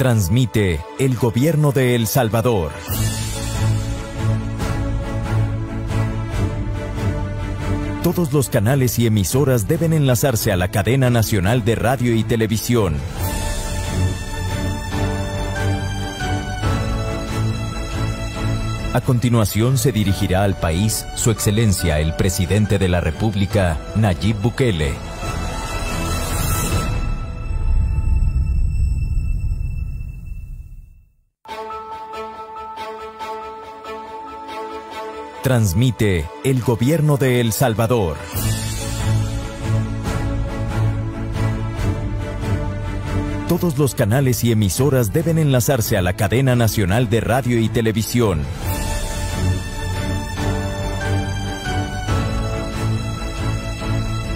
Transmite el gobierno de El Salvador. Todos los canales y emisoras deben enlazarse a la cadena nacional de radio y televisión. A continuación se dirigirá al país Su Excelencia el Presidente de la República, Nayib Bukele Transmite el gobierno de El Salvador. Todos los canales y emisoras deben enlazarse a la cadena nacional de radio y televisión.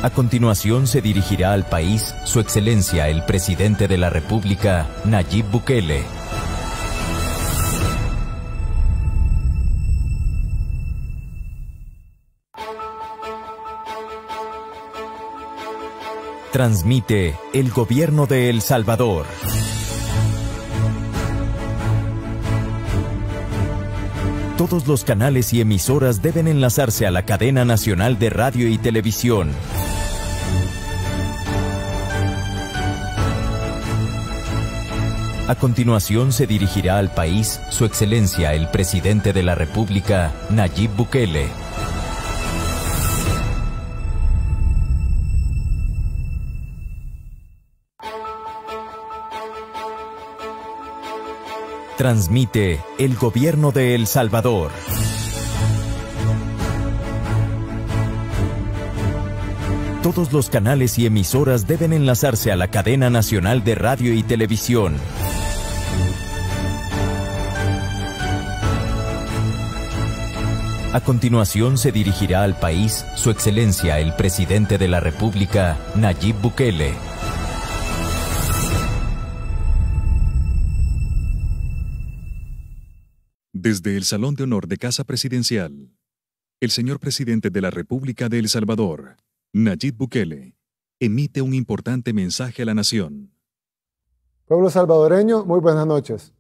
A continuación se dirigirá al país Su Excelencia el Presidente de la República, Nayib Bukele. Transmite el gobierno de El Salvador. Todos los canales y emisoras deben enlazarse a la cadena nacional de radio y televisión. A continuación se dirigirá al país Su Excelencia el Presidente de la República, Nayib Bukele, Transmite el gobierno de El Salvador. Todos los canales y emisoras deben enlazarse a la cadena nacional de radio y televisión. A continuación se dirigirá al país Su Excelencia el Presidente de la República, Nayib Bukele. Desde el Salón de Honor de Casa Presidencial, el señor presidente de la República de El Salvador, Nayib Bukele, emite un importante mensaje a la nación. Pueblo salvadoreño, muy buenas noches.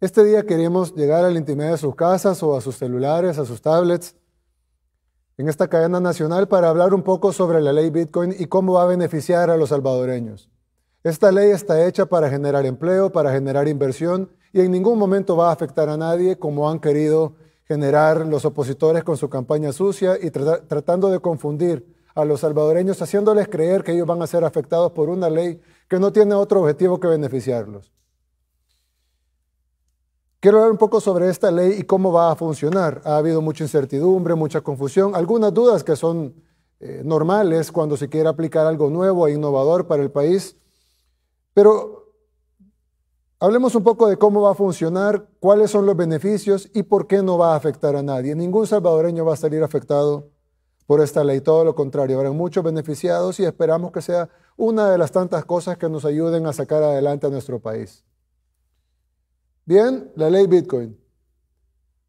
Este día queremos llegar a la intimidad de sus casas o a sus celulares, a sus tablets, en esta cadena nacional para hablar un poco sobre la ley Bitcoin y cómo va a beneficiar a los salvadoreños. Esta ley está hecha para generar empleo, para generar inversión y en ningún momento va a afectar a nadie como han querido generar los opositores con su campaña sucia y tratando de confundir a los salvadoreños, haciéndoles creer que ellos van a ser afectados por una ley que no tiene otro objetivo que beneficiarlos. Quiero hablar un poco sobre esta ley y cómo va a funcionar. Ha habido mucha incertidumbre, mucha confusión, algunas dudas que son eh, normales cuando se quiere aplicar algo nuevo e innovador para el país, pero Hablemos un poco de cómo va a funcionar, cuáles son los beneficios y por qué no va a afectar a nadie. Ningún salvadoreño va a salir afectado por esta ley, todo lo contrario, Habrá muchos beneficiados y esperamos que sea una de las tantas cosas que nos ayuden a sacar adelante a nuestro país. Bien, la ley Bitcoin.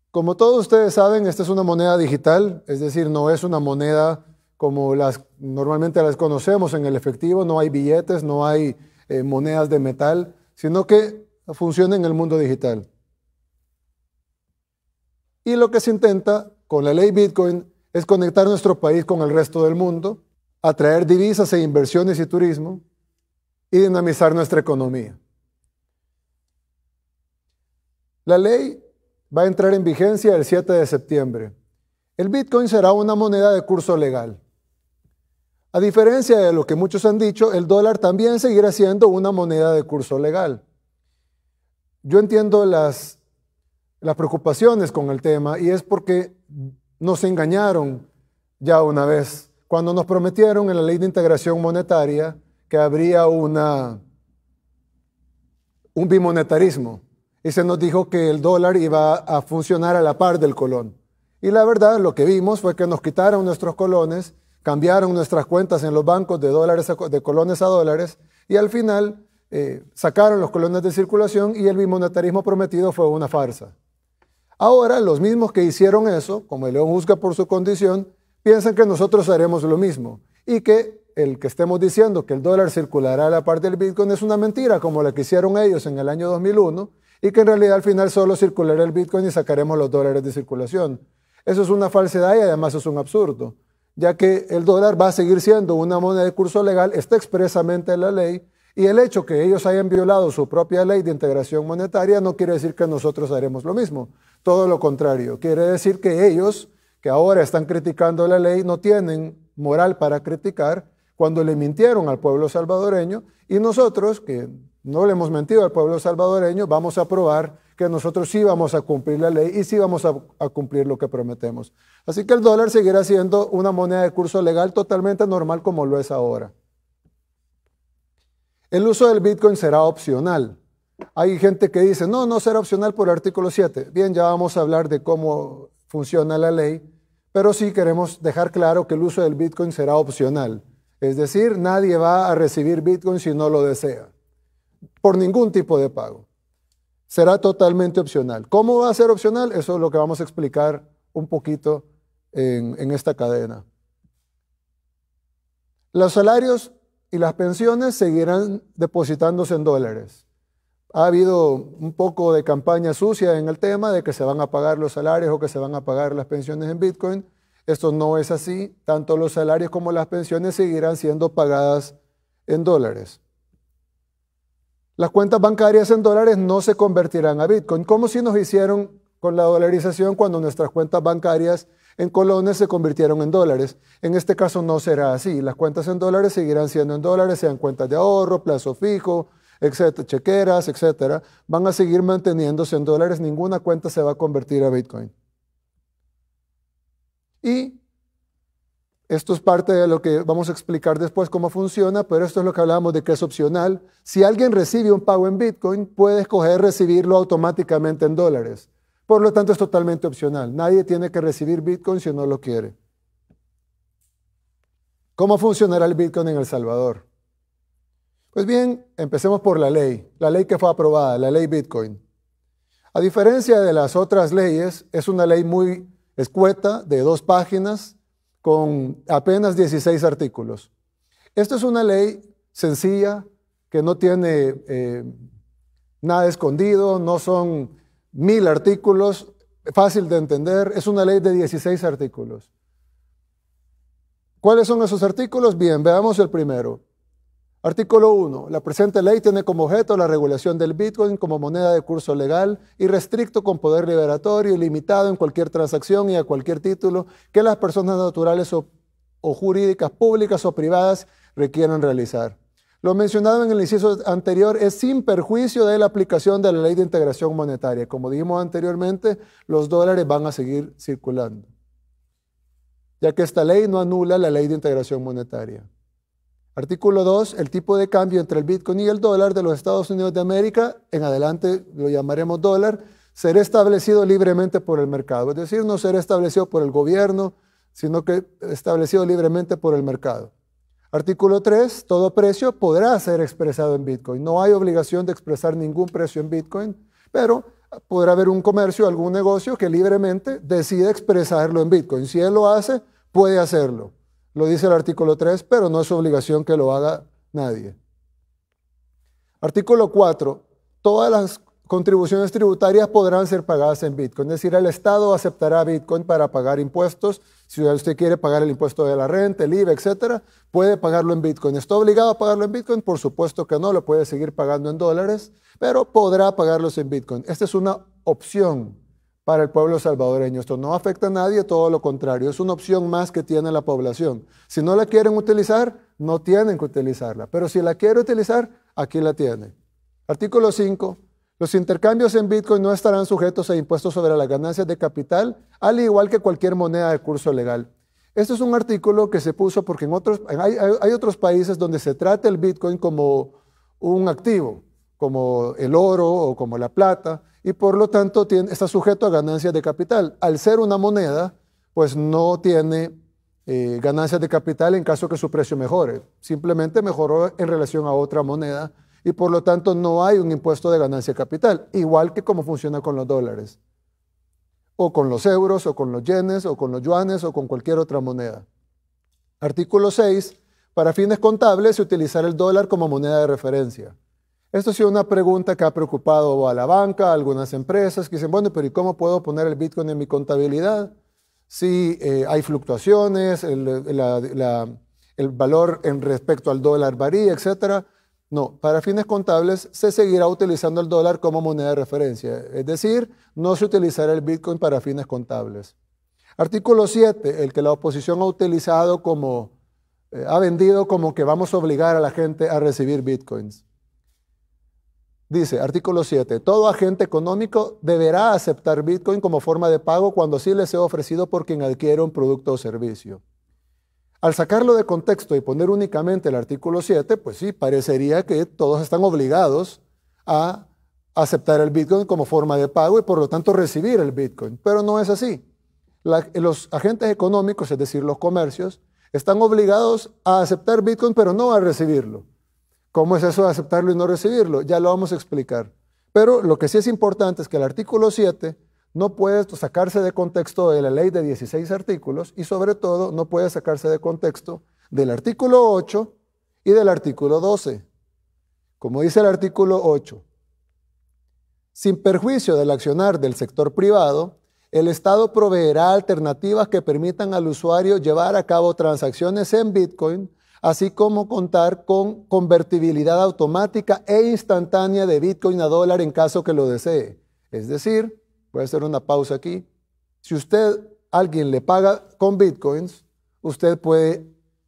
Como todos ustedes saben, esta es una moneda digital, es decir, no es una moneda como las normalmente las conocemos en el efectivo, no hay billetes, no hay eh, monedas de metal sino que funciona en el mundo digital. Y lo que se intenta con la ley Bitcoin es conectar nuestro país con el resto del mundo, atraer divisas e inversiones y turismo y dinamizar nuestra economía. La ley va a entrar en vigencia el 7 de septiembre. El Bitcoin será una moneda de curso legal. A diferencia de lo que muchos han dicho, el dólar también seguirá siendo una moneda de curso legal. Yo entiendo las, preocupaciones con el tema y es porque nos engañaron ya una vez cuando nos prometieron en la ley de integración monetaria que habría una, un bimonetarismo y se nos dijo que el dólar iba a funcionar a la par del colón. Y la verdad, lo que vimos fue que nos quitaron nuestros colones cambiaron nuestras cuentas en los bancos de, dólares de colones a dólares y al final eh, sacaron los colones de circulación y el bimonetarismo prometido fue una farsa. Ahora los mismos que hicieron eso, como el león juzga por su condición, piensan que nosotros haremos lo mismo y que el que estemos diciendo que el dólar circulará a la parte del Bitcoin es una mentira como la que hicieron ellos en el año 2001 y que en realidad al final solo circulará el Bitcoin y sacaremos los dólares de circulación. Eso es una falsedad y además es un absurdo ya que el dólar va a seguir siendo una moneda de curso legal, está expresamente en la ley, y el hecho que ellos hayan violado su propia ley de integración monetaria no quiere decir que nosotros haremos lo mismo, todo lo contrario, quiere decir que ellos, que ahora están criticando la ley, no tienen moral para criticar cuando le mintieron al pueblo salvadoreño, y nosotros, que no le hemos mentido al pueblo salvadoreño, vamos a probar que nosotros sí vamos a cumplir la ley y sí vamos a, a, cumplir lo que prometemos. Así que el dólar seguirá siendo una moneda de curso legal totalmente normal como lo es ahora. El uso del Bitcoin será opcional. Hay gente que dice, no, no será opcional por el artículo 7. Bien, ya vamos a hablar de cómo funciona la ley, pero sí queremos dejar claro que el uso del Bitcoin será opcional. Es decir, nadie va a recibir Bitcoin si no lo desea, por ningún tipo de pago será totalmente opcional. ¿Cómo va a ser opcional? Eso es lo que vamos a explicar un poquito en, esta cadena. Los salarios y las pensiones seguirán depositándose en dólares. Ha habido un poco de campaña sucia en el tema de que se van a pagar los salarios o que se van a pagar las pensiones en Bitcoin. Esto no es así. Tanto los salarios como las pensiones seguirán siendo pagadas en dólares. Las cuentas bancarias en dólares no se convertirán a Bitcoin, como si nos hicieron con la dolarización cuando nuestras cuentas bancarias en colones se convirtieron en dólares. En este caso no será así. Las cuentas en dólares seguirán siendo en dólares, sean cuentas de ahorro, plazo fijo, etcétera, chequeras, etcétera. Van a seguir manteniéndose en dólares. Ninguna cuenta se va a convertir a Bitcoin. Y esto es parte de lo que vamos a explicar después cómo funciona, pero esto es lo que hablábamos de que es opcional. Si alguien recibe un pago en Bitcoin, puede escoger recibirlo automáticamente en dólares. Por lo tanto, es totalmente opcional. Nadie tiene que recibir Bitcoin si no lo quiere. ¿Cómo funcionará el Bitcoin en El Salvador? Pues bien, empecemos por la ley, la ley que fue aprobada, la ley Bitcoin. A diferencia de las otras leyes, es una ley muy escueta, de dos páginas, con apenas 16 artículos. Esto es una ley sencilla que no tiene eh, nada escondido, no son mil artículos, fácil de entender, es una ley de 16 artículos. ¿Cuáles son esos artículos? Bien, veamos el primero. Artículo 1. La presente ley tiene como objeto la regulación del Bitcoin como moneda de curso legal y restricto con poder liberatorio y limitado en cualquier transacción y a cualquier título que las personas naturales o, jurídicas públicas o privadas requieran realizar. Lo mencionado en el inciso anterior es sin perjuicio de la aplicación de la ley de integración monetaria. Como dijimos anteriormente, los dólares van a seguir circulando, ya que esta ley no anula la ley de integración monetaria. Artículo 2, el tipo de cambio entre el Bitcoin y el dólar de los Estados Unidos de América, en adelante lo llamaremos dólar, será establecido libremente por el mercado, es decir, no será establecido por el gobierno, sino que establecido libremente por el mercado. Artículo 3, todo precio podrá ser expresado en Bitcoin. No hay obligación de expresar ningún precio en Bitcoin, pero podrá haber un comercio, algún negocio que libremente decida expresarlo en Bitcoin. Si él lo hace, puede hacerlo. Lo dice el artículo 3, pero no es obligación que lo haga nadie. Artículo 4. Todas las contribuciones tributarias podrán ser pagadas en Bitcoin. Es decir, el Estado aceptará Bitcoin para pagar impuestos. Si usted quiere pagar el impuesto de la renta, el IVA, etc., puede pagarlo en Bitcoin. ¿Está obligado a pagarlo en Bitcoin? Por supuesto que no, lo puede seguir pagando en dólares, pero podrá pagarlos en Bitcoin. Esta es una opción para el pueblo salvadoreño. Esto no afecta a nadie, todo lo contrario, es una opción más que tiene la población. Si no la quieren utilizar, no tienen que utilizarla, pero si la quiere utilizar, aquí la tiene. Artículo 5. Los intercambios en Bitcoin no estarán sujetos a impuestos sobre las ganancias de capital, al igual que cualquier moneda de curso legal. Este es un artículo que se puso porque en otros, hay otros países donde se trata el Bitcoin como un activo, como el oro o como la plata, y por lo tanto está sujeto a ganancias de capital. Al ser una moneda, pues no tiene eh, ganancias de capital en caso que su precio mejore. Simplemente mejoró en relación a otra moneda y por lo tanto no hay un impuesto de ganancia de capital, igual que como funciona con los dólares, o con los euros, o con los yenes, o con los yuanes, o con cualquier otra moneda. Artículo 6. Para fines contables, utilizar el dólar como moneda de referencia. Esto ha sido una pregunta que ha preocupado a la banca, a algunas empresas que dicen, bueno, pero ¿y cómo puedo poner el Bitcoin en mi contabilidad? Si eh, hay fluctuaciones, el, valor en respecto al dólar varía, etc. No, para fines contables se seguirá utilizando el dólar como moneda de referencia, es decir, no se utilizará el Bitcoin para fines contables. Artículo 7, el que la oposición ha utilizado como, eh, ha vendido como que vamos a obligar a la gente a recibir Bitcoins. Dice, artículo 7, todo agente económico deberá aceptar Bitcoin como forma de pago cuando así le sea ofrecido por quien adquiere un producto o servicio. Al sacarlo de contexto y poner únicamente el artículo 7, pues sí, parecería que todos están obligados a aceptar el Bitcoin como forma de pago y por lo tanto recibir el Bitcoin. Pero no es así. los agentes económicos, es decir, los comercios, están obligados a aceptar Bitcoin, pero no a recibirlo. ¿Cómo es eso de aceptarlo y no recibirlo? Ya lo vamos a explicar. Pero lo que sí es importante es que el artículo 7 no puede sacarse de contexto de la ley de 16 artículos y sobre todo no puede sacarse de contexto del artículo 8 y del artículo 12. Como dice el artículo 8, sin perjuicio del accionar del sector privado, el Estado proveerá alternativas que permitan al usuario llevar a cabo transacciones en Bitcoin así como contar con convertibilidad automática e instantánea de Bitcoin a dólar en caso que lo desee. Es decir, voy a hacer una pausa aquí. Si usted, alguien le paga con Bitcoins, usted puede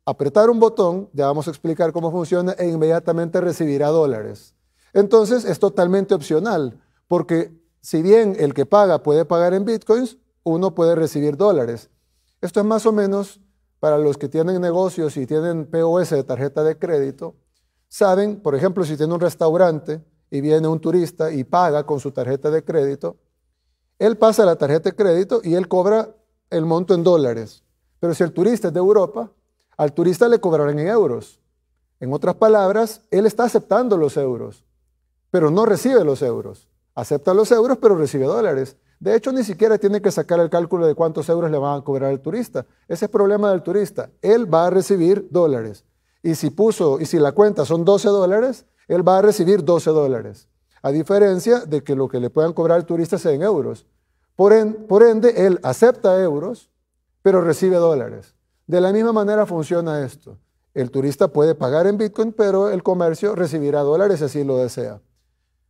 apretar un botón, ya vamos a explicar cómo funciona, e inmediatamente recibirá dólares. Entonces es totalmente opcional, porque si bien el que paga puede pagar en Bitcoins, uno puede recibir dólares. Esto es más o menos para los que tienen negocios y tienen POS de tarjeta de crédito, saben, por ejemplo, si tiene un restaurante y viene un turista y paga con su tarjeta de crédito, él pasa la tarjeta de crédito y él cobra el monto en dólares. Pero si el turista es de Europa, al turista le cobrarán en euros. En otras palabras, él está aceptando los euros, pero no recibe los euros. Acepta los euros, pero recibe dólares. De hecho, ni siquiera tiene que sacar el cálculo de cuántos euros le van a cobrar al turista. Ese es problema del turista. Él va a recibir dólares. Y si puso, y si la cuenta son 12 dólares, él va a recibir 12 dólares. A diferencia de que lo que le puedan cobrar al turista sea en euros. Por, por ende, él acepta euros, pero recibe dólares. De la misma manera funciona esto. El turista puede pagar en Bitcoin, pero el comercio recibirá dólares si así lo desea.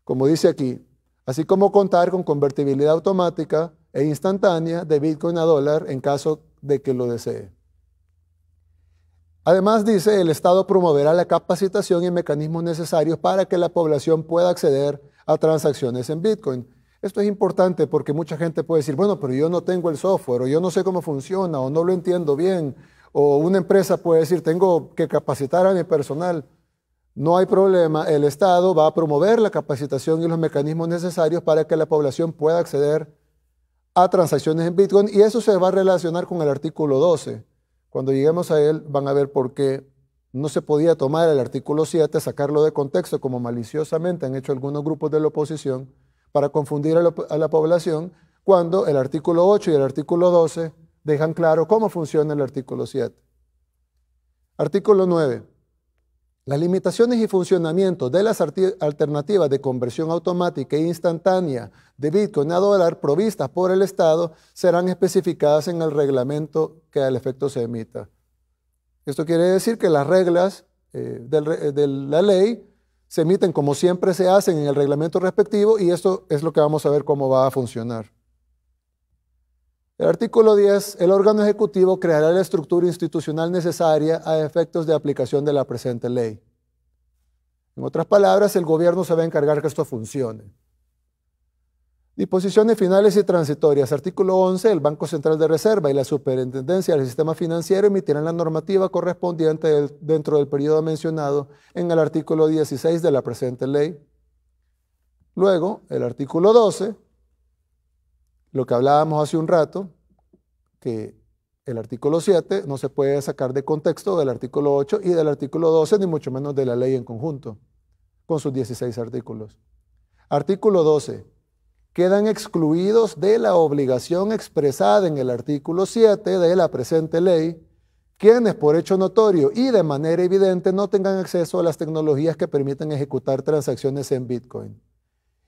Como dice aquí, así como contar con convertibilidad automática e instantánea de Bitcoin a dólar en caso de que lo desee. Además, dice, el Estado promoverá la capacitación y mecanismos necesarios para que la población pueda acceder a transacciones en Bitcoin. Esto es importante porque mucha gente puede decir, bueno, pero yo no tengo el software, o yo no sé cómo funciona, o no lo entiendo bien, o una empresa puede decir, tengo que capacitar a mi personal. No hay problema, el Estado va a promover la capacitación y los mecanismos necesarios para que la población pueda acceder a transacciones en Bitcoin y eso se va a relacionar con el artículo 12. Cuando lleguemos a él van a ver por qué no se podía tomar el artículo 7, sacarlo de contexto como maliciosamente han hecho algunos grupos de la oposición para confundir a la, población cuando el artículo 8 y el artículo 12 dejan claro cómo funciona el artículo 7. Artículo 9. Las limitaciones y funcionamiento de las alternativas de conversión automática e instantánea de Bitcoin a dólar provistas por el Estado serán especificadas en el reglamento que al efecto se emita. Esto quiere decir que las reglas eh, de la ley se emiten como siempre se hacen en el reglamento respectivo y esto es lo que vamos a ver cómo va a funcionar. El artículo 10. El órgano ejecutivo creará la estructura institucional necesaria a efectos de aplicación de la presente ley. En otras palabras, el gobierno se va a encargar que esto funcione. Disposiciones finales y transitorias. Artículo 11. El Banco Central de Reserva y la Superintendencia del Sistema Financiero emitirán la normativa correspondiente dentro del periodo mencionado en el artículo 16 de la presente ley. Luego, el artículo 12 lo que hablábamos hace un rato, que el artículo 7 no se puede sacar de contexto del artículo 8 y del artículo 12, ni mucho menos de la ley en conjunto, con sus 16 artículos. Artículo 12. Quedan excluidos de la obligación expresada en el artículo 7 de la presente ley quienes por hecho notorio y de manera evidente no tengan acceso a las tecnologías que permiten ejecutar transacciones en Bitcoin.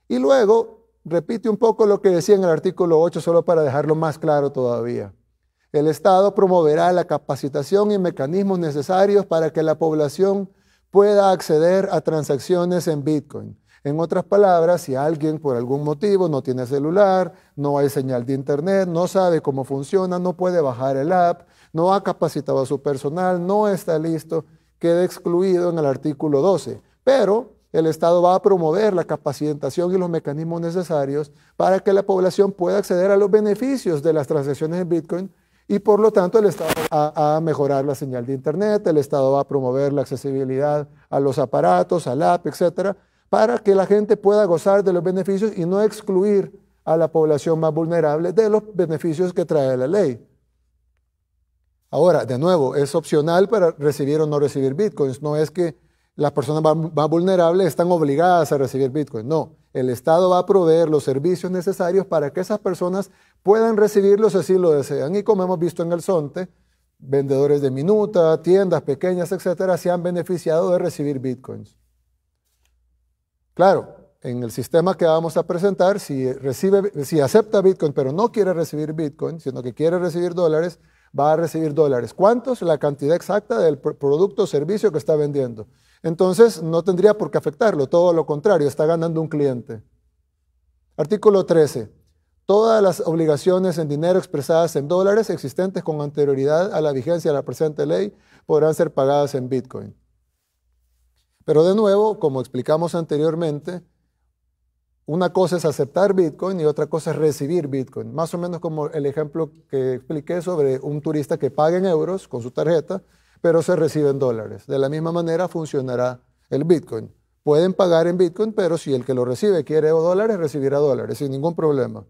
Y luego repite un poco lo que decía en el artículo 8, solo para dejarlo más claro todavía. El Estado promoverá la capacitación y mecanismos necesarios para que la población pueda acceder a transacciones en Bitcoin. En otras palabras, si alguien por algún motivo no tiene celular, no hay señal de internet, no sabe cómo funciona, no puede bajar el app, no ha capacitado a su personal, no está listo, queda excluido en el artículo 12. Pero el Estado va a promover la capacitación y los mecanismos necesarios para que la población pueda acceder a los beneficios de las transacciones en Bitcoin y por lo tanto el Estado va a mejorar la señal de Internet, el Estado va a promover la accesibilidad a los aparatos, al app, etcétera, para que la gente pueda gozar de los beneficios y no excluir a la población más vulnerable de los beneficios que trae la ley. Ahora, de nuevo, es opcional para recibir o no recibir bitcoins. No es que las personas más vulnerables están obligadas a recibir Bitcoin. No, el Estado va a proveer los servicios necesarios para que esas personas puedan recibirlos si lo desean. Y como hemos visto en el Sonte, vendedores de minuta, tiendas pequeñas, etcétera, se han beneficiado de recibir Bitcoins. Claro, en el sistema que vamos a presentar, si, recibe, si acepta Bitcoin pero no quiere recibir Bitcoin, sino que quiere recibir dólares, va a recibir dólares. ¿Cuántos? La cantidad exacta del producto o servicio que está vendiendo. Entonces, no tendría por qué afectarlo, todo lo contrario, está ganando un cliente. Artículo 13. Todas las obligaciones en dinero expresadas en dólares existentes con anterioridad a la vigencia de la presente ley podrán ser pagadas en Bitcoin. Pero de nuevo, como explicamos anteriormente, una cosa es aceptar Bitcoin y otra cosa es recibir Bitcoin. Más o menos como el ejemplo que expliqué sobre un turista que paga en euros con su tarjeta pero se reciben dólares. De la misma manera funcionará el Bitcoin. Pueden pagar en Bitcoin, pero si el que lo recibe quiere dólares, recibirá dólares sin ningún problema.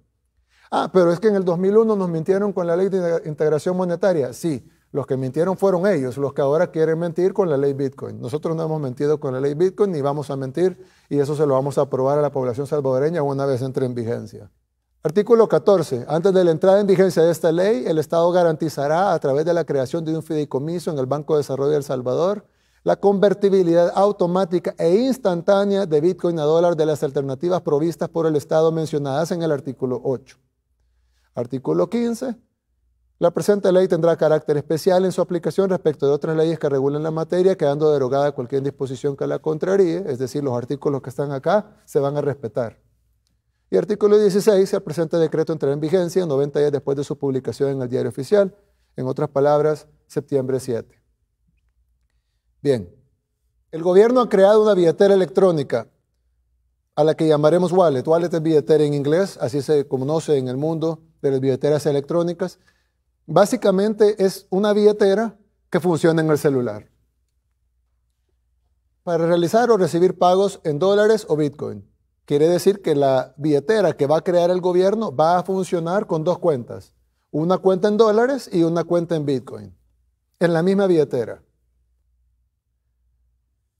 Ah, pero es que en el 2001 nos mintieron con la ley de integración monetaria. Sí, los que mintieron fueron ellos, los que ahora quieren mentir con la ley Bitcoin. Nosotros no hemos mentido con la ley Bitcoin ni vamos a mentir y eso se lo vamos a probar a la población salvadoreña una vez entre en vigencia. Artículo 14. Antes de la entrada en vigencia de esta ley, el Estado garantizará a través de la creación de un fideicomiso en el Banco de Desarrollo de El Salvador la convertibilidad automática e instantánea de Bitcoin a dólar de las alternativas provistas por el Estado mencionadas en el artículo 8. Artículo 15. La presente ley tendrá carácter especial en su aplicación respecto de otras leyes que regulen la materia, quedando derogada cualquier disposición que la contraríe, es decir, los artículos que están acá se van a respetar. Y artículo 16, el presente decreto entrará en vigencia 90 días después de su publicación en el diario oficial, en otras palabras, septiembre 7. Bien, el gobierno ha creado una billetera electrónica a la que llamaremos wallet. Wallet es billetera en inglés, así se conoce en el mundo de las billeteras electrónicas. Básicamente es una billetera que funciona en el celular para realizar o recibir pagos en dólares o bitcoin. Quiere decir que la billetera que va a crear el gobierno va a funcionar con dos cuentas, una cuenta en dólares y una cuenta en Bitcoin, en la misma billetera.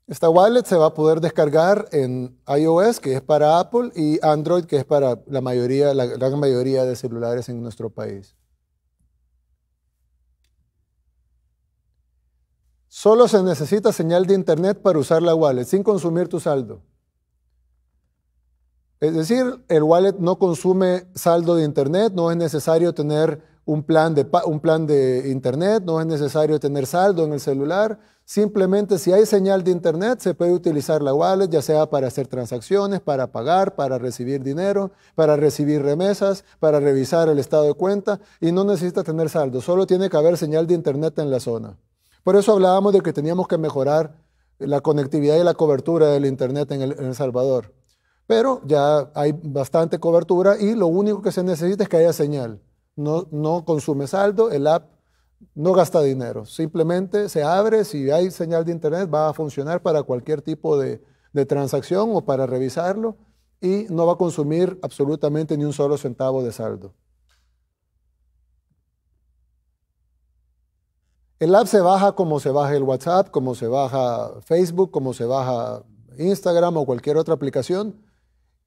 Esta wallet se va a poder descargar en iOS, que es para Apple, y Android, que es para la mayoría, la gran mayoría de celulares en nuestro país. Solo se necesita señal de internet para usar la wallet, sin consumir tu saldo. Es decir, el wallet no consume saldo de Internet, no es necesario tener un plan de, un plan de Internet, no es necesario tener saldo en el celular. Simplemente si hay señal de Internet, se puede utilizar la wallet, ya sea para hacer transacciones, para pagar, para recibir dinero, para recibir remesas, para revisar el estado de cuenta y no necesita tener saldo, solo tiene que haber señal de Internet en la zona. Por eso hablábamos de que teníamos que mejorar la conectividad y la cobertura del Internet en en el Salvador. Pero ya hay bastante cobertura y lo único que se necesita es que haya señal. No, no consume saldo, el app no gasta dinero. Simplemente se abre, si hay señal de internet va a funcionar para cualquier tipo de transacción o para revisarlo y no va a consumir absolutamente ni un solo centavo de saldo. El app se baja como se baja el WhatsApp, como se baja Facebook, como se baja Instagram o cualquier otra aplicación.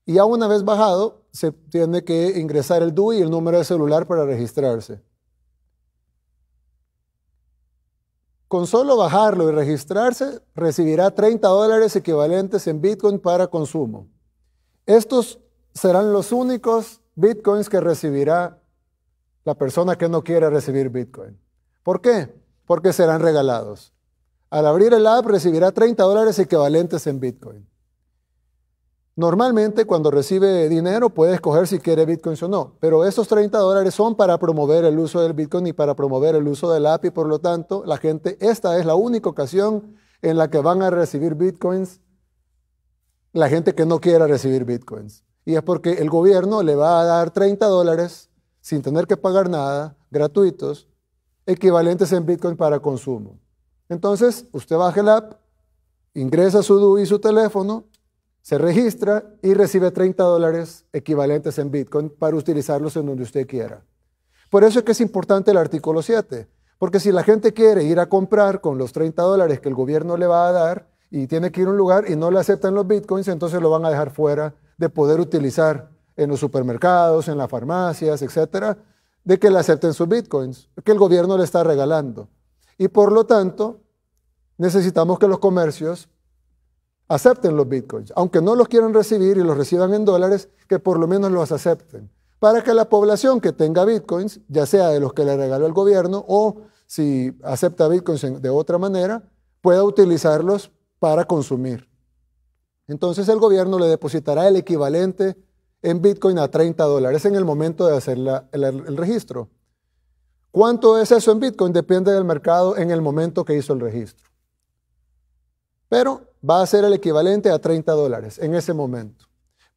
Y ya una vez bajado, se tiene que ingresar el DUI y el número de celular para registrarse. Con solo bajarlo y registrarse, recibirá 30 dólares equivalentes en Bitcoin para consumo. Estos serán los únicos Bitcoins que recibirá la persona que no quiera recibir Bitcoin. ¿Por qué? Porque serán regalados. Al abrir el app recibirá 30 dólares equivalentes en Bitcoin. Normalmente cuando recibe dinero puede escoger si quiere bitcoins o no, pero esos 30 dólares son para promover el uso del bitcoin y para promover el uso del y por lo tanto, la gente, esta es la única ocasión en la que van a recibir bitcoins la gente que no quiera recibir bitcoins. Y es porque el gobierno le va a dar 30 dólares sin tener que pagar nada, gratuitos, equivalentes en bitcoin para consumo. Entonces, usted baja el app, ingresa su DUI y su teléfono, se registra y recibe 30 dólares equivalentes en Bitcoin para utilizarlos en donde usted quiera. Por eso es que es importante el artículo 7, porque si la gente quiere ir a comprar con los 30 dólares que el gobierno le va a dar y tiene que ir a un lugar y no le aceptan los Bitcoins, entonces lo van a dejar fuera de poder utilizar en los supermercados, en las farmacias, etcétera, de que le acepten sus Bitcoins, que el gobierno le está regalando. Y por lo tanto, necesitamos que los comercios acepten los bitcoins, aunque no los quieran recibir y los reciban en dólares, que por lo menos los acepten, para que la población que tenga bitcoins, ya sea de los que le regaló el gobierno o si acepta bitcoins de otra manera, pueda utilizarlos para consumir. Entonces el gobierno le depositará el equivalente en bitcoin a 30 dólares en el momento de hacer el registro. ¿Cuánto es eso en bitcoin? Depende del mercado en el momento que hizo el registro pero va a ser el equivalente a 30 dólares en ese momento.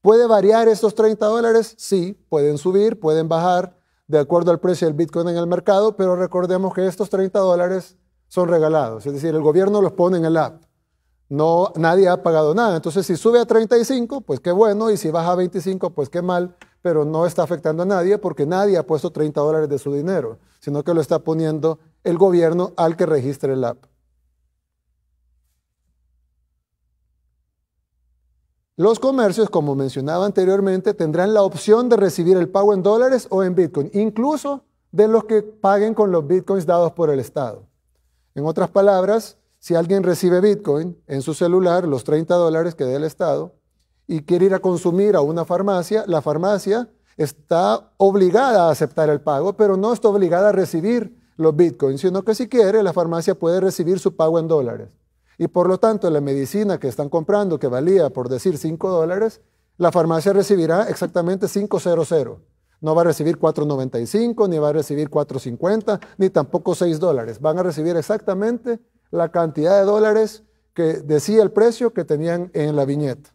¿Puede variar estos 30 dólares? Sí, pueden subir, pueden bajar de acuerdo al precio del Bitcoin en el mercado, pero recordemos que estos 30 dólares son regalados, es decir, el gobierno los pone en el app. No, nadie ha pagado nada. Entonces, si sube a 35, pues qué bueno, y si baja a 25, pues qué mal, pero no está afectando a nadie porque nadie ha puesto 30 dólares de su dinero, sino que lo está poniendo el gobierno al que registre el app. Los comercios, como mencionaba anteriormente, tendrán la opción de recibir el pago en dólares o en Bitcoin, incluso de los que paguen con los Bitcoins dados por el Estado. En otras palabras, si alguien recibe Bitcoin en su celular, los 30 dólares que dé el Estado, y quiere ir a consumir a una farmacia, la farmacia está obligada a aceptar el pago, pero no está obligada a recibir los Bitcoins, sino que si quiere, la farmacia puede recibir su pago en dólares y por lo tanto la medicina que están comprando, que valía, por decir, 5 dólares, la farmacia recibirá exactamente 500. No va a recibir 4.95, ni va a recibir 4.50, ni tampoco 6 dólares. Van a recibir exactamente la cantidad de dólares que decía el precio que tenían en la viñeta.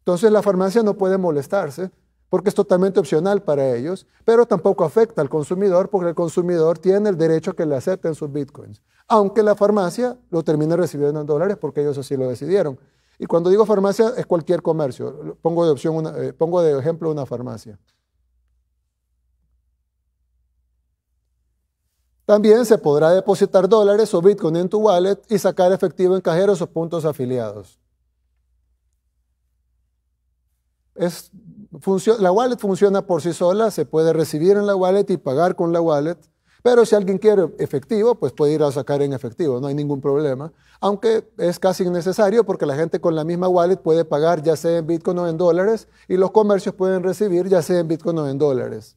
Entonces la farmacia no puede molestarse porque es totalmente opcional para ellos, pero tampoco afecta al consumidor porque el consumidor tiene el derecho que le acepten sus bitcoins, aunque la farmacia lo termine recibiendo en dólares porque ellos así lo decidieron. Y cuando digo farmacia es cualquier comercio, pongo de, opción eh, pongo de ejemplo una farmacia. También se podrá depositar dólares o bitcoin en tu wallet y sacar efectivo en cajeros o puntos afiliados. Es la wallet funciona por sí sola, se puede recibir en la wallet y pagar con la wallet, pero si alguien quiere efectivo, pues puede ir a sacar en efectivo, no hay ningún problema, aunque es casi innecesario porque la gente con la misma wallet puede pagar ya sea en Bitcoin o en dólares y los comercios pueden recibir ya sea en Bitcoin o en dólares.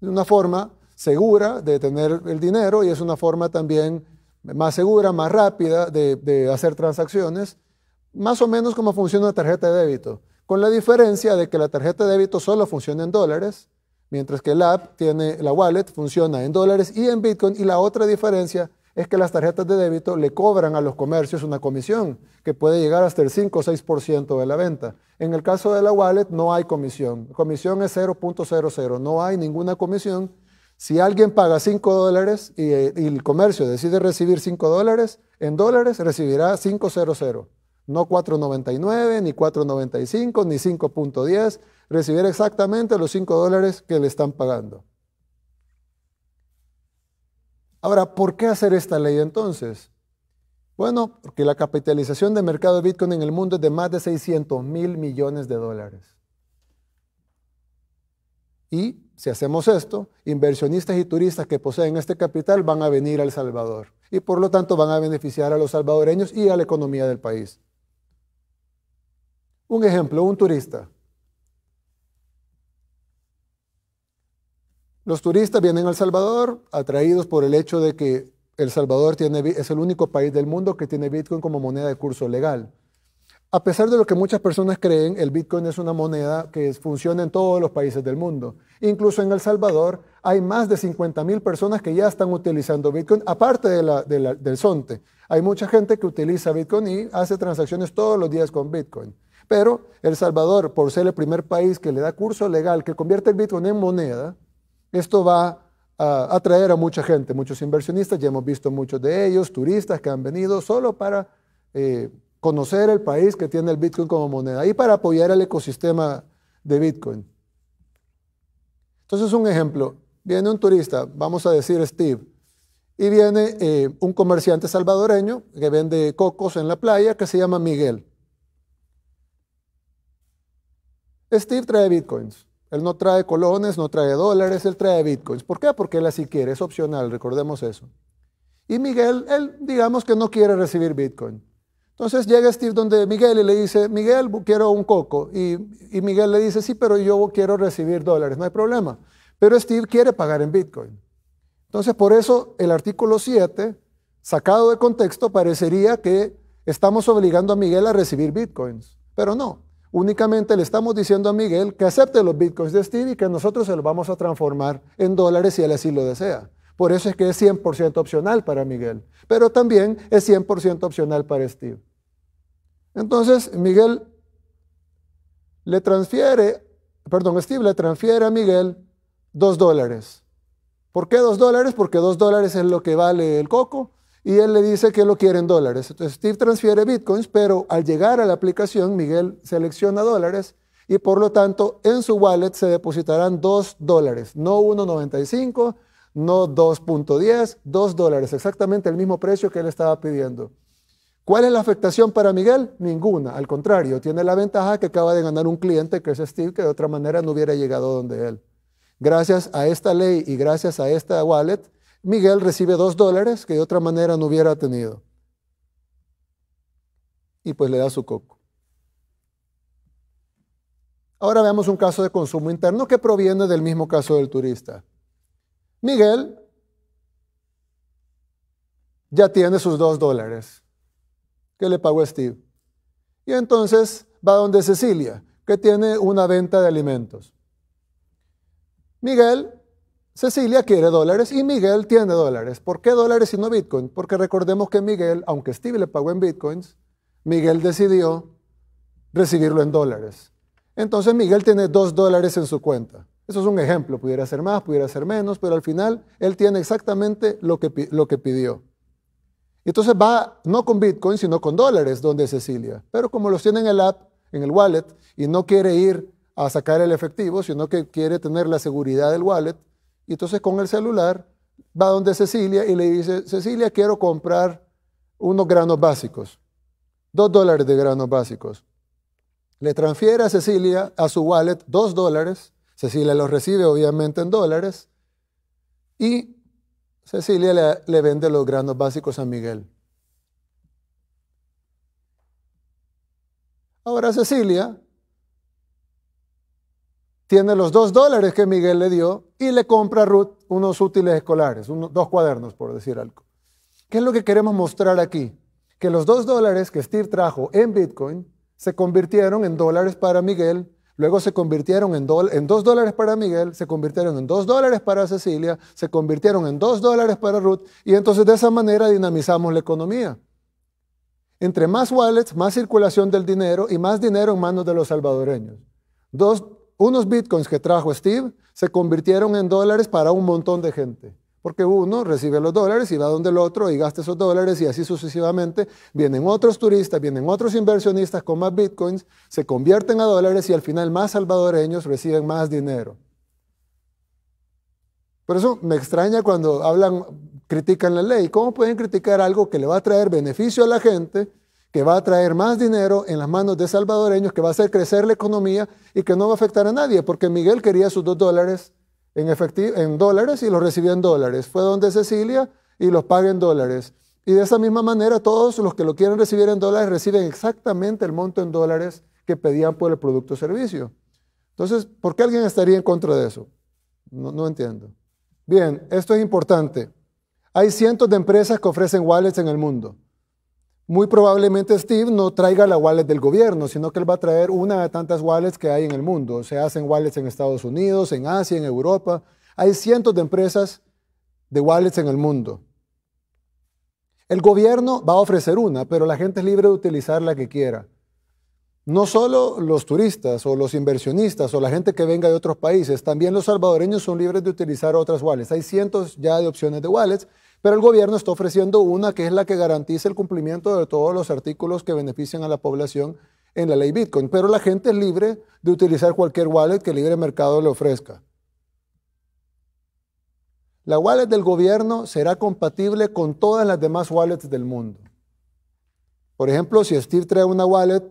Es una forma segura de tener el dinero y es una forma también más segura, más rápida de, de hacer transacciones, más o menos como funciona una tarjeta de débito con la diferencia de que la tarjeta de débito solo funciona en dólares, mientras que la app tiene la wallet funciona en dólares y en Bitcoin y la otra diferencia es que las tarjetas de débito le cobran a los comercios una comisión que puede llegar hasta el 5 o 6% de la venta. En el caso de la wallet no hay comisión. Comisión es 0.00, no hay ninguna comisión. Si alguien paga 5 dólares eh, y, el comercio decide recibir 5 dólares, en dólares recibirá 500. No 4.99, ni 4.95, ni 5.10. Recibir exactamente los 5 dólares que le están pagando. Ahora, ¿por qué hacer esta ley entonces? Bueno, porque la capitalización de mercado de Bitcoin en el mundo es de más de 600 mil millones de dólares. Y si hacemos esto, inversionistas y turistas que poseen este capital van a venir a El Salvador y por lo tanto van a beneficiar a los salvadoreños y a la economía del país. Un ejemplo, un turista. Los turistas vienen a El Salvador atraídos por el hecho de que El Salvador es el único país del mundo que tiene Bitcoin como moneda de curso legal. A pesar de lo que muchas personas creen, el Bitcoin es una moneda que funciona en todos los países del mundo. Incluso en El Salvador hay más de 50.000 personas que ya están utilizando Bitcoin, aparte del Sonte. Hay mucha gente que utiliza Bitcoin y hace transacciones todos los días con Bitcoin. Pero El Salvador, por ser el primer país que le da curso legal, que convierte el Bitcoin en moneda, esto va a atraer a mucha gente, muchos inversionistas, ya hemos visto muchos de ellos, turistas que han venido solo para eh, conocer el país que tiene el Bitcoin como moneda y para apoyar el ecosistema de Bitcoin. Entonces, un ejemplo, viene un turista, vamos a decir Steve, y viene eh, un comerciante salvadoreño que vende cocos en la playa que se llama Miguel. Steve trae bitcoins. Él no trae colones, no trae dólares, él trae bitcoins. ¿Por qué? Porque él así quiere, es opcional, recordemos eso. Y Miguel, él digamos que no quiere recibir bitcoin. Entonces llega Steve donde Miguel y le dice, Miguel, quiero un coco. Y, y Miguel le dice, sí, pero yo quiero recibir dólares, no hay problema. Pero Steve quiere pagar en bitcoin. Entonces por eso el artículo 7, sacado de contexto, parecería que estamos obligando a Miguel a recibir bitcoins. Pero no, Únicamente le estamos diciendo a Miguel que acepte los bitcoins de Steve y que nosotros se los vamos a transformar en dólares si él así lo desea. Por eso es que es 100% opcional para Miguel, pero también es 100% opcional para Steve. Entonces, Miguel le transfiere, perdón, Steve le transfiere a Miguel dos dólares. ¿Por qué dos dólares? Porque dos dólares es lo que vale el coco y él le dice que lo quiere en dólares. Entonces Steve transfiere bitcoins, pero al llegar a la aplicación, Miguel selecciona dólares y por lo tanto en su wallet se depositarán 2 dólares, no 1,95, no 2.10, 2 dólares, exactamente el mismo precio que él estaba pidiendo. ¿Cuál es la afectación para Miguel? Ninguna, al contrario, tiene la ventaja que acaba de ganar un cliente que es Steve, que de otra manera no hubiera llegado donde él. Gracias a esta ley y gracias a esta wallet, Miguel recibe dos dólares que de otra manera no hubiera tenido. Y pues le da su coco. Ahora veamos un caso de consumo interno que proviene del mismo caso del turista. Miguel ya tiene sus dos dólares que le pagó Steve. Y entonces va donde Cecilia, que tiene una venta de alimentos. Miguel Cecilia quiere dólares y Miguel tiene dólares. ¿Por qué dólares y no Bitcoin? Porque recordemos que Miguel, aunque Steve le pagó en Bitcoins, Miguel decidió recibirlo en dólares. Entonces Miguel tiene dos dólares en su cuenta. Eso es un ejemplo. Pudiera ser más, pudiera ser menos, pero al final él tiene exactamente lo que, lo que pidió. entonces va no con Bitcoin, sino con dólares donde Cecilia. Pero como los tiene en el app, en el wallet, y no quiere ir a sacar el efectivo, sino que quiere tener la seguridad del wallet, y entonces con el celular va donde Cecilia y le dice, Cecilia, quiero comprar unos granos básicos, dos dólares de granos básicos. Le transfiere a Cecilia a su wallet dos dólares, Cecilia los recibe obviamente en dólares, y Cecilia le, vende los granos básicos a Miguel. Ahora Cecilia tiene los dos dólares que Miguel le dio y le compra a Ruth unos útiles escolares, dos cuadernos, por decir algo. ¿Qué es lo que queremos mostrar aquí? Que los dos dólares que Steve trajo en Bitcoin se convirtieron en dólares para Miguel, luego se convirtieron en, en dos dólares para Miguel, se convirtieron en dos dólares para Cecilia, se convirtieron en dos dólares para Ruth, y entonces de esa manera dinamizamos la economía. Entre más wallets, más circulación del dinero y más dinero en manos de los salvadoreños. Dos, unos bitcoins que trajo Steve se convirtieron en dólares para un montón de gente. Porque uno recibe los dólares y va donde el otro y gasta esos dólares y así sucesivamente. Vienen otros turistas, vienen otros inversionistas con más bitcoins, se convierten a dólares y al final más salvadoreños reciben más dinero. Por eso me extraña cuando hablan, critican la ley. ¿Cómo pueden criticar algo que le va a traer beneficio a la gente? que va a traer más dinero en las manos de salvadoreños, que va a hacer crecer la economía y que no va a afectar a nadie, porque Miguel quería sus dos dólares en, en dólares y los recibió en dólares. Fue donde Cecilia y los paga en dólares. Y de esa misma manera, todos los que lo quieren recibir en dólares reciben exactamente el monto en dólares que pedían por el producto o servicio. Entonces, ¿por qué alguien estaría en contra de eso? no entiendo. Bien, esto es importante. Hay cientos de empresas que ofrecen wallets en el mundo muy probablemente Steve no traiga la wallet del gobierno, sino que él va a traer una de tantas wallets que hay en el mundo. Se hacen wallets en Estados Unidos, en Asia, en Europa. Hay cientos de empresas de wallets en el mundo. El gobierno va a ofrecer una, pero la gente es libre de utilizar la que quiera. No solo los turistas o los inversionistas o la gente que venga de otros países, también los salvadoreños son libres de utilizar otras wallets. Hay cientos ya de opciones de wallets pero el gobierno está ofreciendo una que es la que garantiza el cumplimiento de todos los artículos que benefician a la población en la ley Bitcoin. Pero la gente es libre de utilizar cualquier wallet que el libre mercado le ofrezca. La wallet del gobierno será compatible con todas las demás wallets del mundo. Por ejemplo, si Steve trae una wallet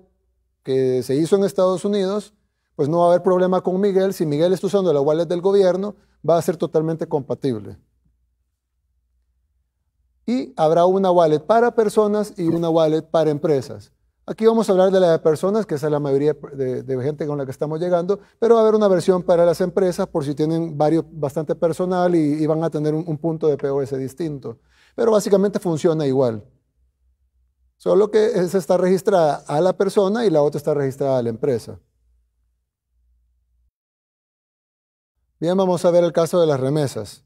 que se hizo en Estados Unidos, pues no va a haber problema con Miguel. Si Miguel está usando la wallet del gobierno, va a ser totalmente compatible. Y habrá una wallet para personas y una wallet para empresas. Aquí vamos a hablar de la de personas, que es la mayoría de, gente con la que estamos llegando, pero va a haber una versión para las empresas por si tienen varios, bastante personal y, van a tener un, un, punto de POS distinto. Pero básicamente funciona igual. Solo que esa está registrada a la persona y la otra está registrada a la empresa. Bien, vamos a ver el caso de las remesas.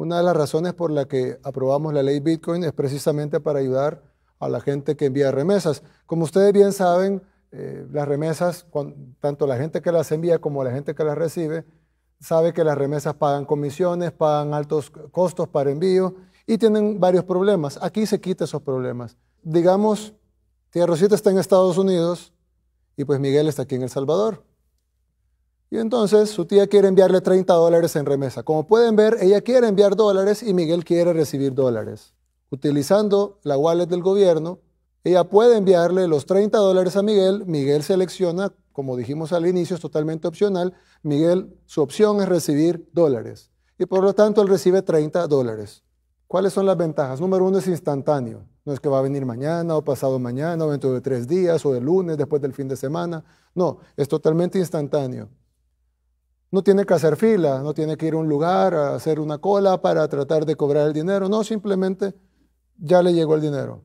Una de las razones por la que aprobamos la ley Bitcoin es precisamente para ayudar a la gente que envía remesas. Como ustedes bien saben, eh, las remesas, tanto la gente que las envía como la gente que las recibe, sabe que las remesas pagan comisiones, pagan altos costos para envío y tienen varios problemas. Aquí se quitan esos problemas. Digamos, Tierra Rosita está en Estados Unidos y pues Miguel está aquí en El Salvador. Y entonces su tía quiere enviarle 30 dólares en remesa. Como pueden ver, ella quiere enviar dólares y Miguel quiere recibir dólares. Utilizando la wallet del gobierno, ella puede enviarle los 30 dólares a Miguel. Miguel selecciona, como dijimos al inicio, es totalmente opcional. Miguel, su opción es recibir dólares. Y por lo tanto, él recibe 30 dólares. ¿Cuáles son las ventajas? Número uno es instantáneo. No es que va a venir mañana o pasado mañana o dentro de tres días o de lunes después del fin de semana. No, es totalmente instantáneo. No tiene que hacer fila, no tiene que ir a un lugar a hacer una cola para tratar de cobrar el dinero. No, simplemente ya le llegó el dinero.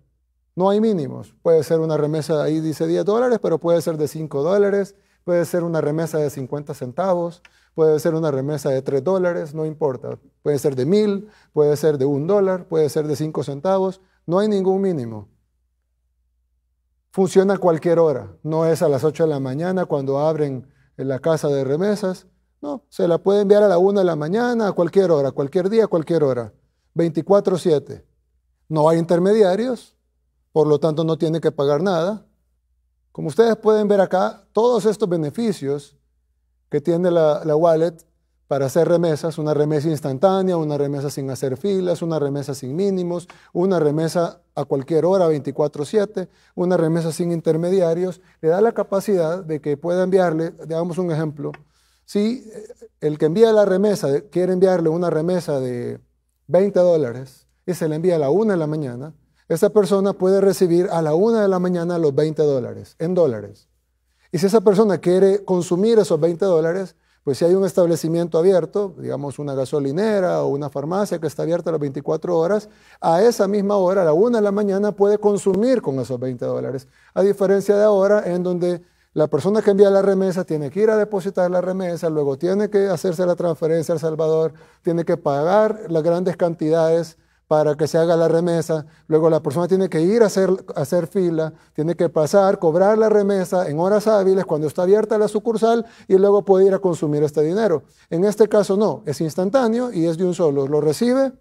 No hay mínimos. Puede ser una remesa, ahí dice 10 dólares, pero puede ser de 5 dólares, puede ser una remesa de 50 centavos, puede ser una remesa de 3 dólares, no importa. Puede ser de 1000, puede ser de 1 dólar, puede ser de 5 centavos. No hay ningún mínimo. Funciona cualquier hora. No es a las 8 de la mañana cuando abren en la casa de remesas se la puede enviar a la una de la mañana, a cualquier hora, cualquier día, cualquier hora. 24-7. No hay intermediarios, por lo tanto no tiene que pagar nada. Como ustedes pueden ver acá, todos estos beneficios que tiene la, la wallet para hacer remesas, una remesa instantánea, una remesa sin hacer filas, una remesa sin mínimos, una remesa a cualquier hora 24/7, una remesa sin intermediarios, le da la capacidad de que pueda enviarle, digamos un ejemplo, si eh, el que envía la remesa quiere enviarle una remesa de 20 dólares y se le envía a la 1 de la mañana, esa persona puede recibir a la 1 de la mañana los 20 dólares en dólares. Y si esa persona quiere consumir esos 20 dólares, pues si hay un establecimiento abierto, digamos una gasolinera o una farmacia que está abierta las 24 horas, a esa misma hora, a la 1 de la mañana, puede consumir con esos 20 dólares. A diferencia de ahora, en donde la persona que envía la remesa tiene que ir a depositar la remesa, luego tiene que hacerse la transferencia al Salvador, tiene que pagar las grandes cantidades para que se haga la remesa, luego la persona tiene que ir a hacer, hacer fila, tiene que pasar, cobrar la remesa en horas hábiles cuando está abierta la sucursal y luego puede ir a consumir este dinero. En este caso no, es instantáneo y es de un solo. Lo recibe,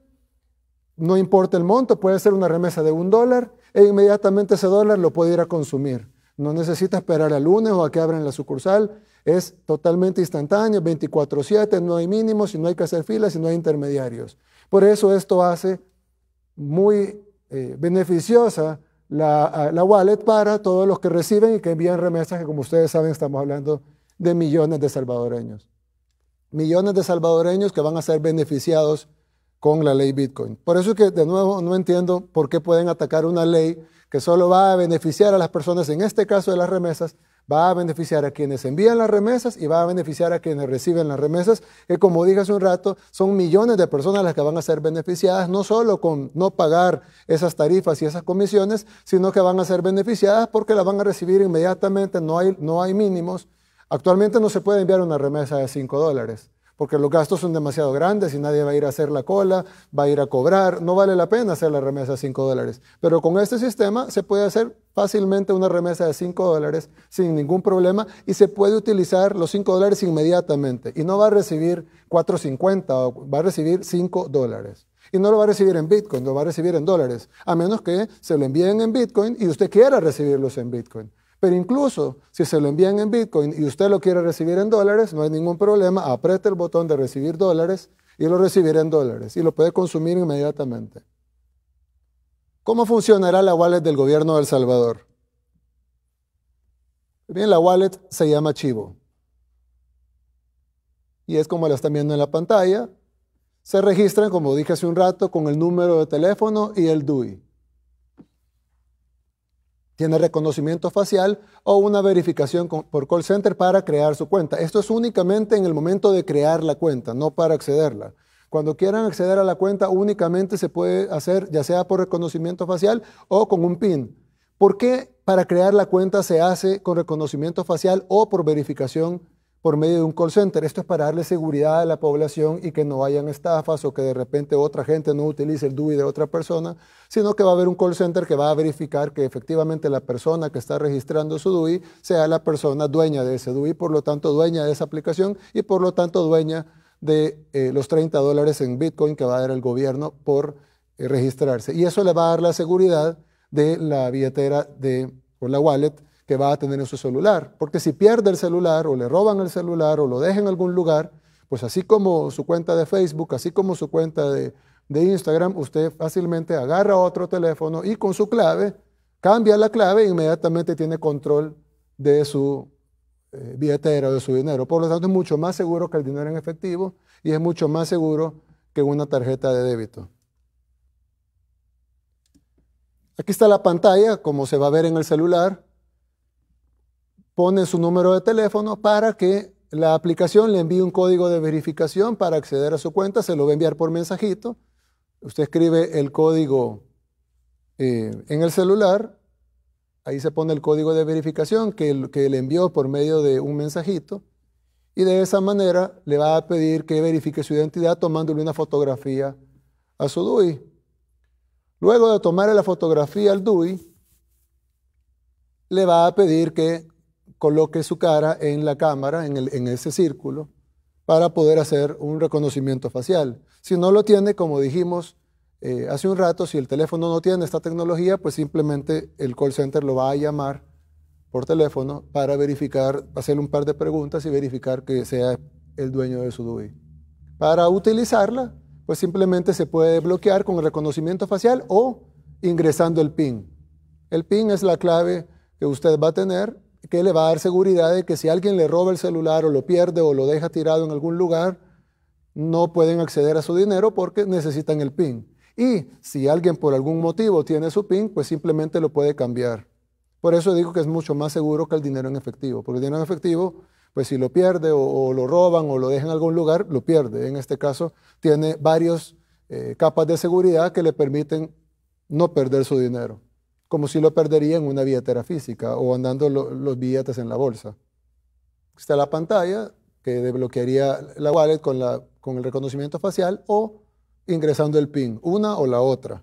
no importa el monto, puede ser una remesa de un dólar e inmediatamente ese dólar lo puede ir a consumir. No necesita esperar al lunes o a que abran la sucursal. Es totalmente instantáneo, 24/7, no hay mínimos, y no hay que hacer filas, y no hay intermediarios. Por eso esto hace muy eh, beneficiosa la, la, wallet para todos los que reciben y que envían remesas, que como ustedes saben estamos hablando de millones de salvadoreños. Millones de salvadoreños que van a ser beneficiados con la ley Bitcoin. Por eso es que de nuevo no entiendo por qué pueden atacar una ley que solo va a beneficiar a las personas, en este caso de las remesas, va a beneficiar a quienes envían las remesas y va a beneficiar a quienes reciben las remesas, que como dije hace un rato, son millones de personas las que van a ser beneficiadas, no solo con no pagar esas tarifas y esas comisiones, sino que van a ser beneficiadas porque las van a recibir inmediatamente, no hay, no hay mínimos. Actualmente no se puede enviar una remesa de 5 dólares porque los gastos son demasiado grandes y nadie va a ir a hacer la cola, va a ir a cobrar, no vale la pena hacer la remesa de 5 dólares. Pero con este sistema se puede hacer fácilmente una remesa de 5 dólares sin ningún problema y se puede utilizar los 5 dólares inmediatamente y no va a recibir 4.50, va a recibir 5 dólares. Y no lo va a recibir en Bitcoin, lo va a recibir en dólares, a menos que se lo envíen en Bitcoin y usted quiera recibirlos en Bitcoin. Pero incluso si se lo envían en Bitcoin y usted lo quiere recibir en dólares, no hay ningún problema, apriete el botón de recibir dólares y lo recibirá en dólares y lo puede consumir inmediatamente. ¿Cómo funcionará la wallet del gobierno de El Salvador? Bien, la wallet se llama Chivo. Y es como la están viendo en la pantalla. Se registran, como dije hace un rato, con el número de teléfono y el DUI. Tiene reconocimiento facial o una verificación por call center para crear su cuenta. Esto es únicamente en el momento de crear la cuenta, no para accederla. Cuando quieran acceder a la cuenta, únicamente se puede hacer ya sea por reconocimiento facial o con un PIN. ¿Por qué para crear la cuenta se hace con reconocimiento facial o por verificación por medio de un call center. Esto es para darle seguridad a la población y que no hayan estafas o que de repente otra gente no utilice el DUI de otra persona, sino que va a haber un call center que va a verificar que efectivamente la persona que está registrando su DUI sea la persona dueña de ese DUI, por lo tanto dueña de esa aplicación y por lo tanto dueña de eh, los 30 dólares en Bitcoin que va a dar el gobierno por eh, registrarse. Y eso le va a dar la seguridad de la billetera de, o la wallet que va a tener en su celular. Porque si pierde el celular o le roban el celular o lo deja en algún lugar, pues así como su cuenta de Facebook, así como su cuenta de, Instagram, usted fácilmente agarra otro teléfono y con su clave, cambia la clave e inmediatamente tiene control de su eh, billetera billetera, de su dinero. Por lo tanto, es mucho más seguro que el dinero en efectivo y es mucho más seguro que una tarjeta de débito. Aquí está la pantalla, como se va a ver en el celular pone su número de teléfono para que la aplicación le envíe un código de verificación para acceder a su cuenta, se lo va a enviar por mensajito. Usted escribe el código eh, en el celular, ahí se pone el código de verificación que, que le envió por medio de un mensajito y de esa manera le va a pedir que verifique su identidad tomándole una fotografía a su DUI. Luego de tomar la fotografía al DUI, le va a pedir que coloque su cara en la cámara, en, ese círculo, para poder hacer un reconocimiento facial. Si no lo tiene, como dijimos eh, hace un rato, si el teléfono no tiene esta tecnología, pues simplemente el call center lo va a llamar por teléfono para verificar, hacerle un par de preguntas y verificar que sea el dueño de su DUI. Para utilizarla, pues simplemente se puede bloquear con el reconocimiento facial o ingresando el PIN. El PIN es la clave que usted va a tener que le va a dar seguridad de que si alguien le roba el celular o lo pierde o lo deja tirado en algún lugar, no pueden acceder a su dinero porque necesitan el PIN. Y si alguien por algún motivo tiene su PIN, pues simplemente lo puede cambiar. Por eso digo que es mucho más seguro que el dinero en efectivo, porque el dinero en efectivo, pues si lo pierde o, lo roban o lo dejan en algún lugar, lo pierde. En este caso, tiene varias eh, capas de seguridad que le permiten no perder su dinero como si lo perdería en una billetera física o andando los billetes en la bolsa. Está la pantalla que desbloquearía la wallet con, la, con el reconocimiento facial o ingresando el PIN, una o la otra.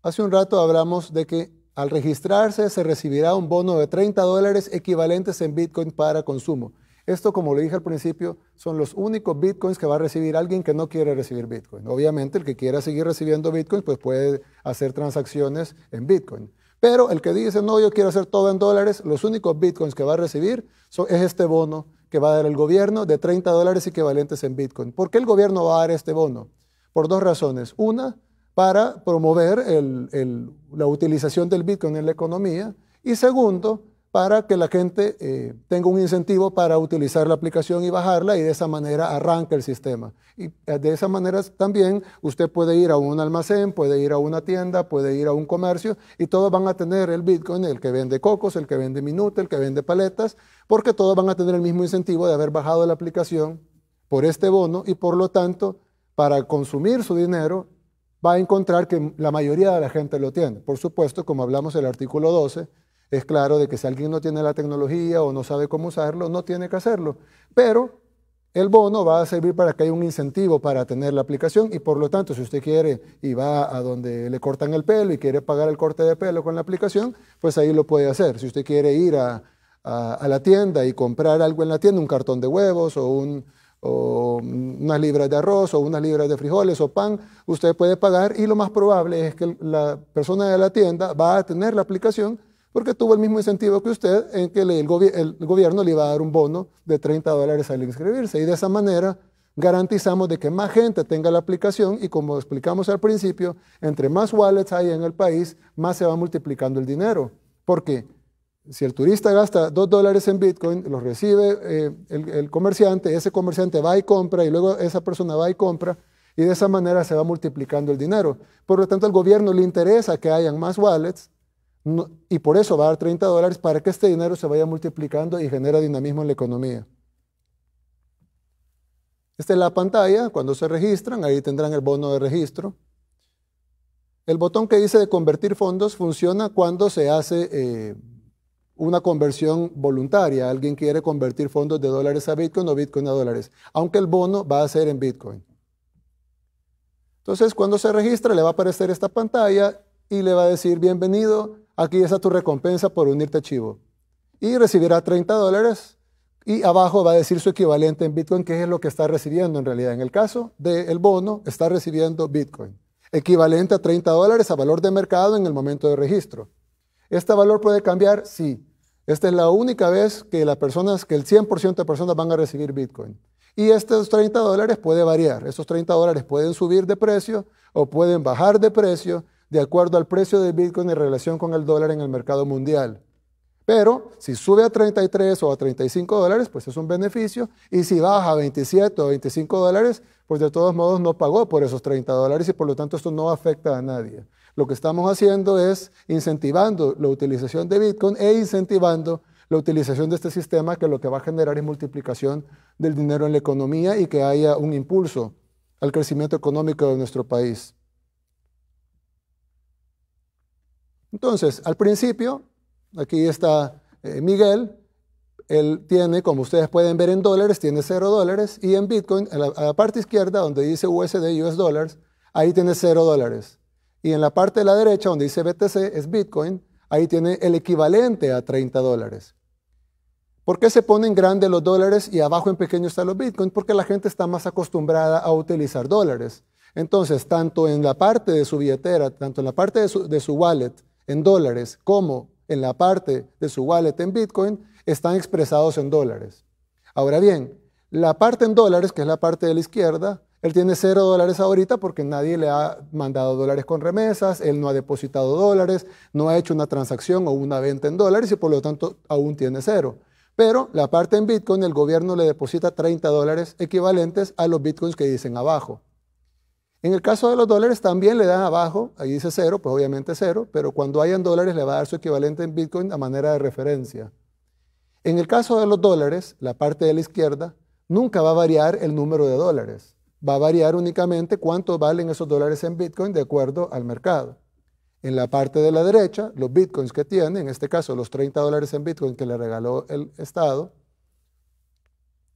Hace un rato hablamos de que al registrarse se recibirá un bono de 30 dólares equivalentes en Bitcoin para consumo. Esto, como le dije al principio, son los únicos bitcoins que va a recibir alguien que no quiere recibir bitcoin. Obviamente, el que quiera seguir recibiendo bitcoin, pues puede hacer transacciones en bitcoin. Pero el que dice, no, yo quiero hacer todo en dólares, los únicos bitcoins que va a recibir es este bono que va a dar el gobierno de 30 dólares equivalentes en bitcoin. ¿Por qué el gobierno va a dar este bono? Por dos razones. Una, para promover la utilización del bitcoin en la economía. Y segundo, para que la gente eh, tenga un incentivo para utilizar la aplicación y bajarla y de esa manera arranca el sistema. Y eh, de esa manera también usted puede ir a un almacén, puede ir a una tienda, puede ir a un comercio y todos van a tener el Bitcoin, el que vende cocos, el que vende minute, el que vende paletas, porque todos van a tener el mismo incentivo de haber bajado la aplicación por este bono y por lo tanto para consumir su dinero va a encontrar que la mayoría de la gente lo tiene. Por supuesto, como hablamos en el artículo 12, es claro de que si alguien no tiene la tecnología o no sabe cómo usarlo, no tiene que hacerlo. Pero el bono va a servir para que haya un incentivo para tener la aplicación y por lo tanto, si usted quiere y va a donde le cortan el pelo y quiere pagar el corte de pelo con la aplicación, pues ahí lo puede hacer. Si usted quiere ir a, la tienda y comprar algo en la tienda, un cartón de huevos o, un, o unas libras de arroz o unas libras de frijoles o pan, usted puede pagar y lo más probable es que la persona de la tienda va a tener la aplicación porque tuvo el mismo incentivo que usted en que el, gobierno le iba a dar un bono de 30 dólares al inscribirse. Y de esa manera garantizamos de que más gente tenga la aplicación y como explicamos al principio, entre más wallets hay en el país, más se va multiplicando el dinero. Porque si el turista gasta 2 dólares en Bitcoin, los recibe eh, el, el comerciante, ese comerciante va y compra y luego esa persona va y compra y de esa manera se va multiplicando el dinero. Por lo tanto, al gobierno le interesa que hayan más wallets y por eso va a dar 30 dólares para que este dinero se vaya multiplicando y genera dinamismo en la economía. Esta es la pantalla, cuando se registran, ahí tendrán el bono de registro. El botón que dice de convertir fondos funciona cuando se hace eh, una conversión voluntaria. Alguien quiere convertir fondos de dólares a Bitcoin o Bitcoin a dólares, aunque el bono va a ser en Bitcoin. Entonces, cuando se registra, le va a aparecer esta pantalla y le va a decir, bienvenido, Aquí está tu recompensa por unirte a Chivo. Y recibirá 30 dólares y abajo va a decir su equivalente en Bitcoin, que es lo que está recibiendo en realidad. En el caso del bono, está recibiendo Bitcoin, equivalente a 30 dólares a valor de mercado en el momento de registro. ¿Este valor puede cambiar? Sí. Esta es la única vez que, las personas, que el 100% de personas van a recibir Bitcoin. Y estos 30 dólares puede variar. Estos 30 dólares pueden subir de precio o pueden bajar de precio de acuerdo al precio de Bitcoin en relación con el dólar en el mercado mundial. Pero si sube a 33 o a 35 dólares, pues es un beneficio. Y si baja a 27 o 25 dólares, pues de todos modos no pagó por esos 30 dólares y por lo tanto esto no afecta a nadie. Lo que estamos haciendo es incentivando la utilización de Bitcoin e incentivando la utilización de este sistema que lo que va a generar es multiplicación del dinero en la economía y que haya un impulso al crecimiento económico de nuestro país. Entonces, al principio, aquí está eh, Miguel, él tiene, como ustedes pueden ver en dólares, tiene cero dólares, y en Bitcoin, en la, parte izquierda, donde dice USD US dollars, ahí tiene cero dólares. Y en la parte de la derecha, donde dice BTC, es Bitcoin, ahí tiene el equivalente a 30 dólares. ¿Por qué se ponen grandes los dólares y abajo en pequeño están los Bitcoin? Porque la gente está más acostumbrada a utilizar dólares. Entonces, tanto en la parte de su billetera, tanto en la parte de su wallet, en dólares como en la parte de su wallet en Bitcoin están expresados en dólares. Ahora bien, la parte en dólares, que es la parte de la izquierda, él tiene cero dólares ahorita porque nadie le ha mandado dólares con remesas, él no ha depositado dólares, no ha hecho una transacción o una venta en dólares y por lo tanto aún tiene cero. Pero la parte en Bitcoin, el gobierno le deposita 30 dólares equivalentes a los Bitcoins que dicen abajo. En el caso de los dólares también le dan abajo, ahí dice cero, pues obviamente cero, pero cuando hayan dólares le va a dar su equivalente en Bitcoin a manera de referencia. En el caso de los dólares, la parte de la izquierda, nunca va a variar el número de dólares. Va a variar únicamente cuánto valen esos dólares en Bitcoin de acuerdo al mercado. En la parte de la derecha, los Bitcoins que tiene, en este caso los 30 dólares en Bitcoin que le regaló el Estado,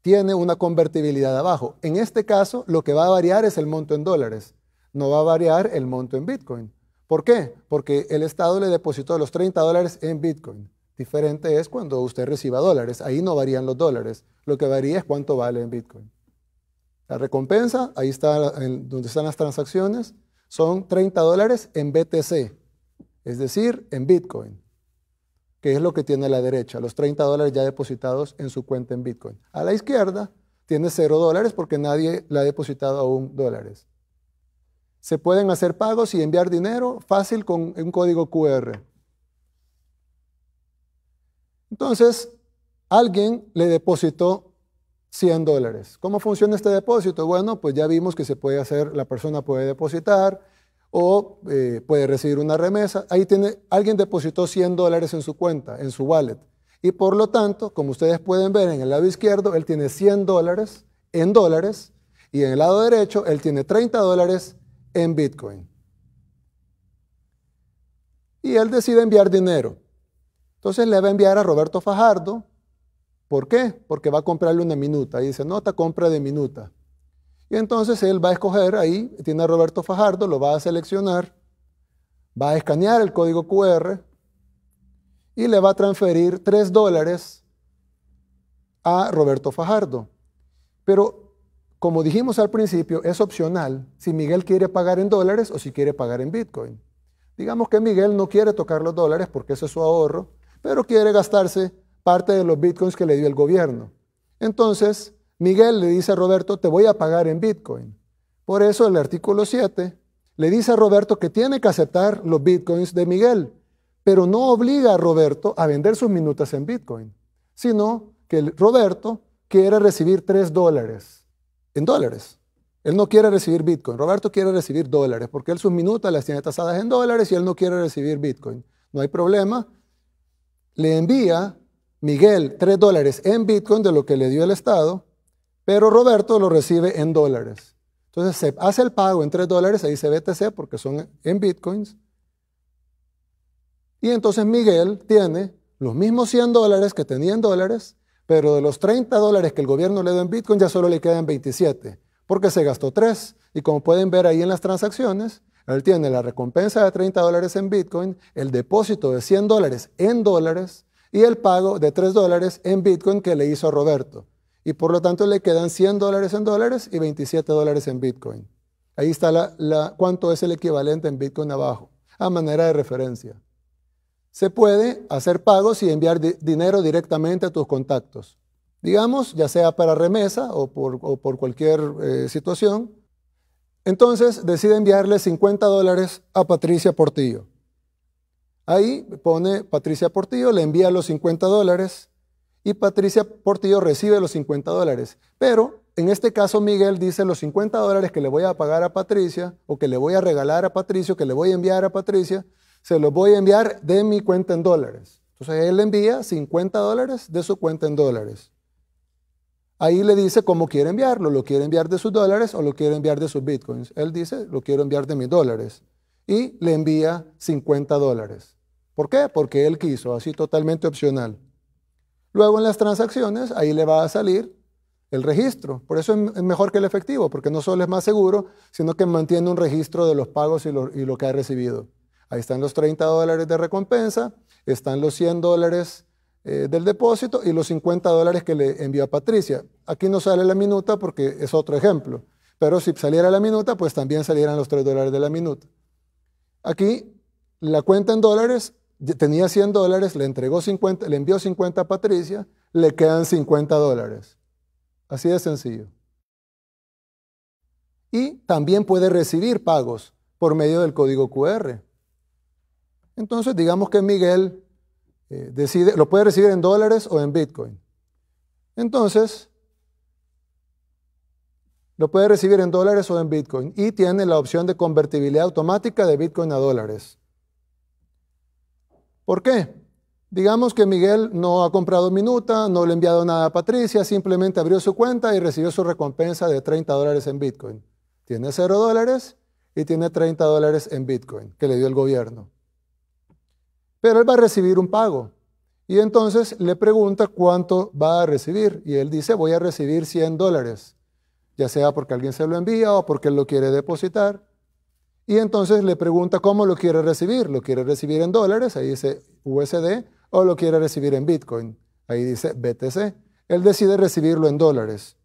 tiene una convertibilidad abajo. En este caso, lo que va a variar es el monto en dólares, no va a variar el monto en Bitcoin. ¿Por qué? Porque el Estado le depositó los 30 dólares en Bitcoin. Diferente es cuando usted reciba dólares. Ahí no varían los dólares. Lo que varía es cuánto vale en Bitcoin. La recompensa, ahí está donde están las transacciones, son 30 dólares en BTC, es decir, en Bitcoin que es lo que tiene la derecha, los 30 dólares ya depositados en su cuenta en Bitcoin. A la izquierda tiene 0 dólares porque nadie le ha depositado aún dólares. Se pueden hacer pagos y enviar dinero fácil con un código QR. Entonces, alguien le depositó 100 dólares. ¿Cómo funciona este depósito? Bueno, pues ya vimos que se puede hacer, la persona puede depositar, o eh, puede recibir una remesa. Ahí tiene, alguien depositó 100 dólares en su cuenta, en su wallet. Y por lo tanto, como ustedes pueden ver en el lado izquierdo, él tiene 100 dólares en dólares y en el lado derecho, él tiene 30 dólares en Bitcoin. Y él decide enviar dinero. Entonces le va a enviar a Roberto Fajardo. ¿Por qué? Porque va a comprarle una minuta. Y dice, nota compra de minuta. Y entonces él va a escoger ahí, tiene a Roberto Fajardo, lo va a seleccionar, va a escanear el código QR y le va a transferir 3 dólares a Roberto Fajardo. Pero como dijimos al principio, es opcional si Miguel quiere pagar en dólares o si quiere pagar en Bitcoin. Digamos que Miguel no quiere tocar los dólares porque ese es su ahorro, pero quiere gastarse parte de los bitcoins que le dio el gobierno. Entonces, Miguel le dice a Roberto, te voy a pagar en Bitcoin. Por eso el artículo 7 le dice a Roberto que tiene que aceptar los Bitcoins de Miguel, pero no obliga a Roberto a vender sus minutas en Bitcoin, sino que Roberto quiere recibir 3 dólares en dólares. Él no quiere recibir Bitcoin. Roberto quiere recibir dólares porque él sus minutas las tiene tasadas en dólares y él no quiere recibir Bitcoin. No hay problema. Le envía Miguel 3 dólares en Bitcoin de lo que le dio el Estado pero Roberto lo recibe en dólares. Entonces se hace el pago en 3 dólares, se dice BTC porque son en bitcoins. Y entonces Miguel tiene los mismos 100 dólares que tenía en dólares, pero de los 30 dólares que el gobierno le dio en bitcoin ya solo le quedan 27, porque se gastó 3. Y como pueden ver ahí en las transacciones, él tiene la recompensa de 30 dólares en bitcoin, el depósito de 100 dólares en dólares y el pago de 3 dólares en bitcoin que le hizo a Roberto y por lo tanto le quedan 100 dólares en dólares y 27 dólares en Bitcoin. Ahí está la, cuánto es el equivalente en Bitcoin abajo, a manera de referencia. Se puede hacer pagos y enviar dinero directamente a tus contactos. Digamos, ya sea para remesa o por, cualquier eh, situación. Entonces decide enviarle 50 dólares a Patricia Portillo. Ahí pone Patricia Portillo, le envía los 50 dólares y Patricia Portillo recibe los 50 dólares. Pero en este caso Miguel dice los 50 dólares que le voy a pagar a Patricia o que le voy a regalar a Patricio, que le voy a enviar a Patricia, se los voy a enviar de mi cuenta en dólares. Entonces él envía 50 dólares de su cuenta en dólares. Ahí le dice cómo quiere enviarlo, lo quiere enviar de sus dólares o lo quiere enviar de sus bitcoins. Él dice, lo quiero enviar de mis dólares. Y le envía 50 dólares. ¿Por qué? Porque él quiso, así totalmente opcional. Luego en las transacciones, ahí le va a salir el registro. Por eso es mejor que el efectivo, porque no solo es más seguro, sino que mantiene un registro de los pagos y lo, que ha recibido. Ahí están los 30 dólares de recompensa, están los 100 dólares eh, del depósito y los 50 dólares que le envió a Patricia. Aquí no sale la minuta porque es otro ejemplo, pero si saliera la minuta, pues también salieran los 3 dólares de la minuta. Aquí la cuenta en dólares tenía 100 dólares, le, entregó 50, le envió 50 a Patricia, le quedan 50 dólares. Así de sencillo. Y también puede recibir pagos por medio del código QR. Entonces, digamos que Miguel eh, decide, lo puede recibir en dólares o en Bitcoin. Entonces, lo puede recibir en dólares o en Bitcoin y tiene la opción de convertibilidad automática de Bitcoin a dólares. ¿Por qué? Digamos que Miguel no ha comprado minuta, no le ha enviado nada a Patricia, simplemente abrió su cuenta y recibió su recompensa de 30 dólares en Bitcoin. Tiene 0 dólares y tiene 30 dólares en Bitcoin que le dio el gobierno. Pero él va a recibir un pago. Y entonces le pregunta cuánto va a recibir. Y él dice, voy a recibir 100 dólares, ya sea porque alguien se lo envía o porque él lo quiere depositar. Y entonces le pregunta cómo lo quiere recibir. ¿Lo quiere recibir en dólares? Ahí dice USD. ¿O lo quiere recibir en Bitcoin? Ahí dice BTC. Él decide recibirlo en dólares.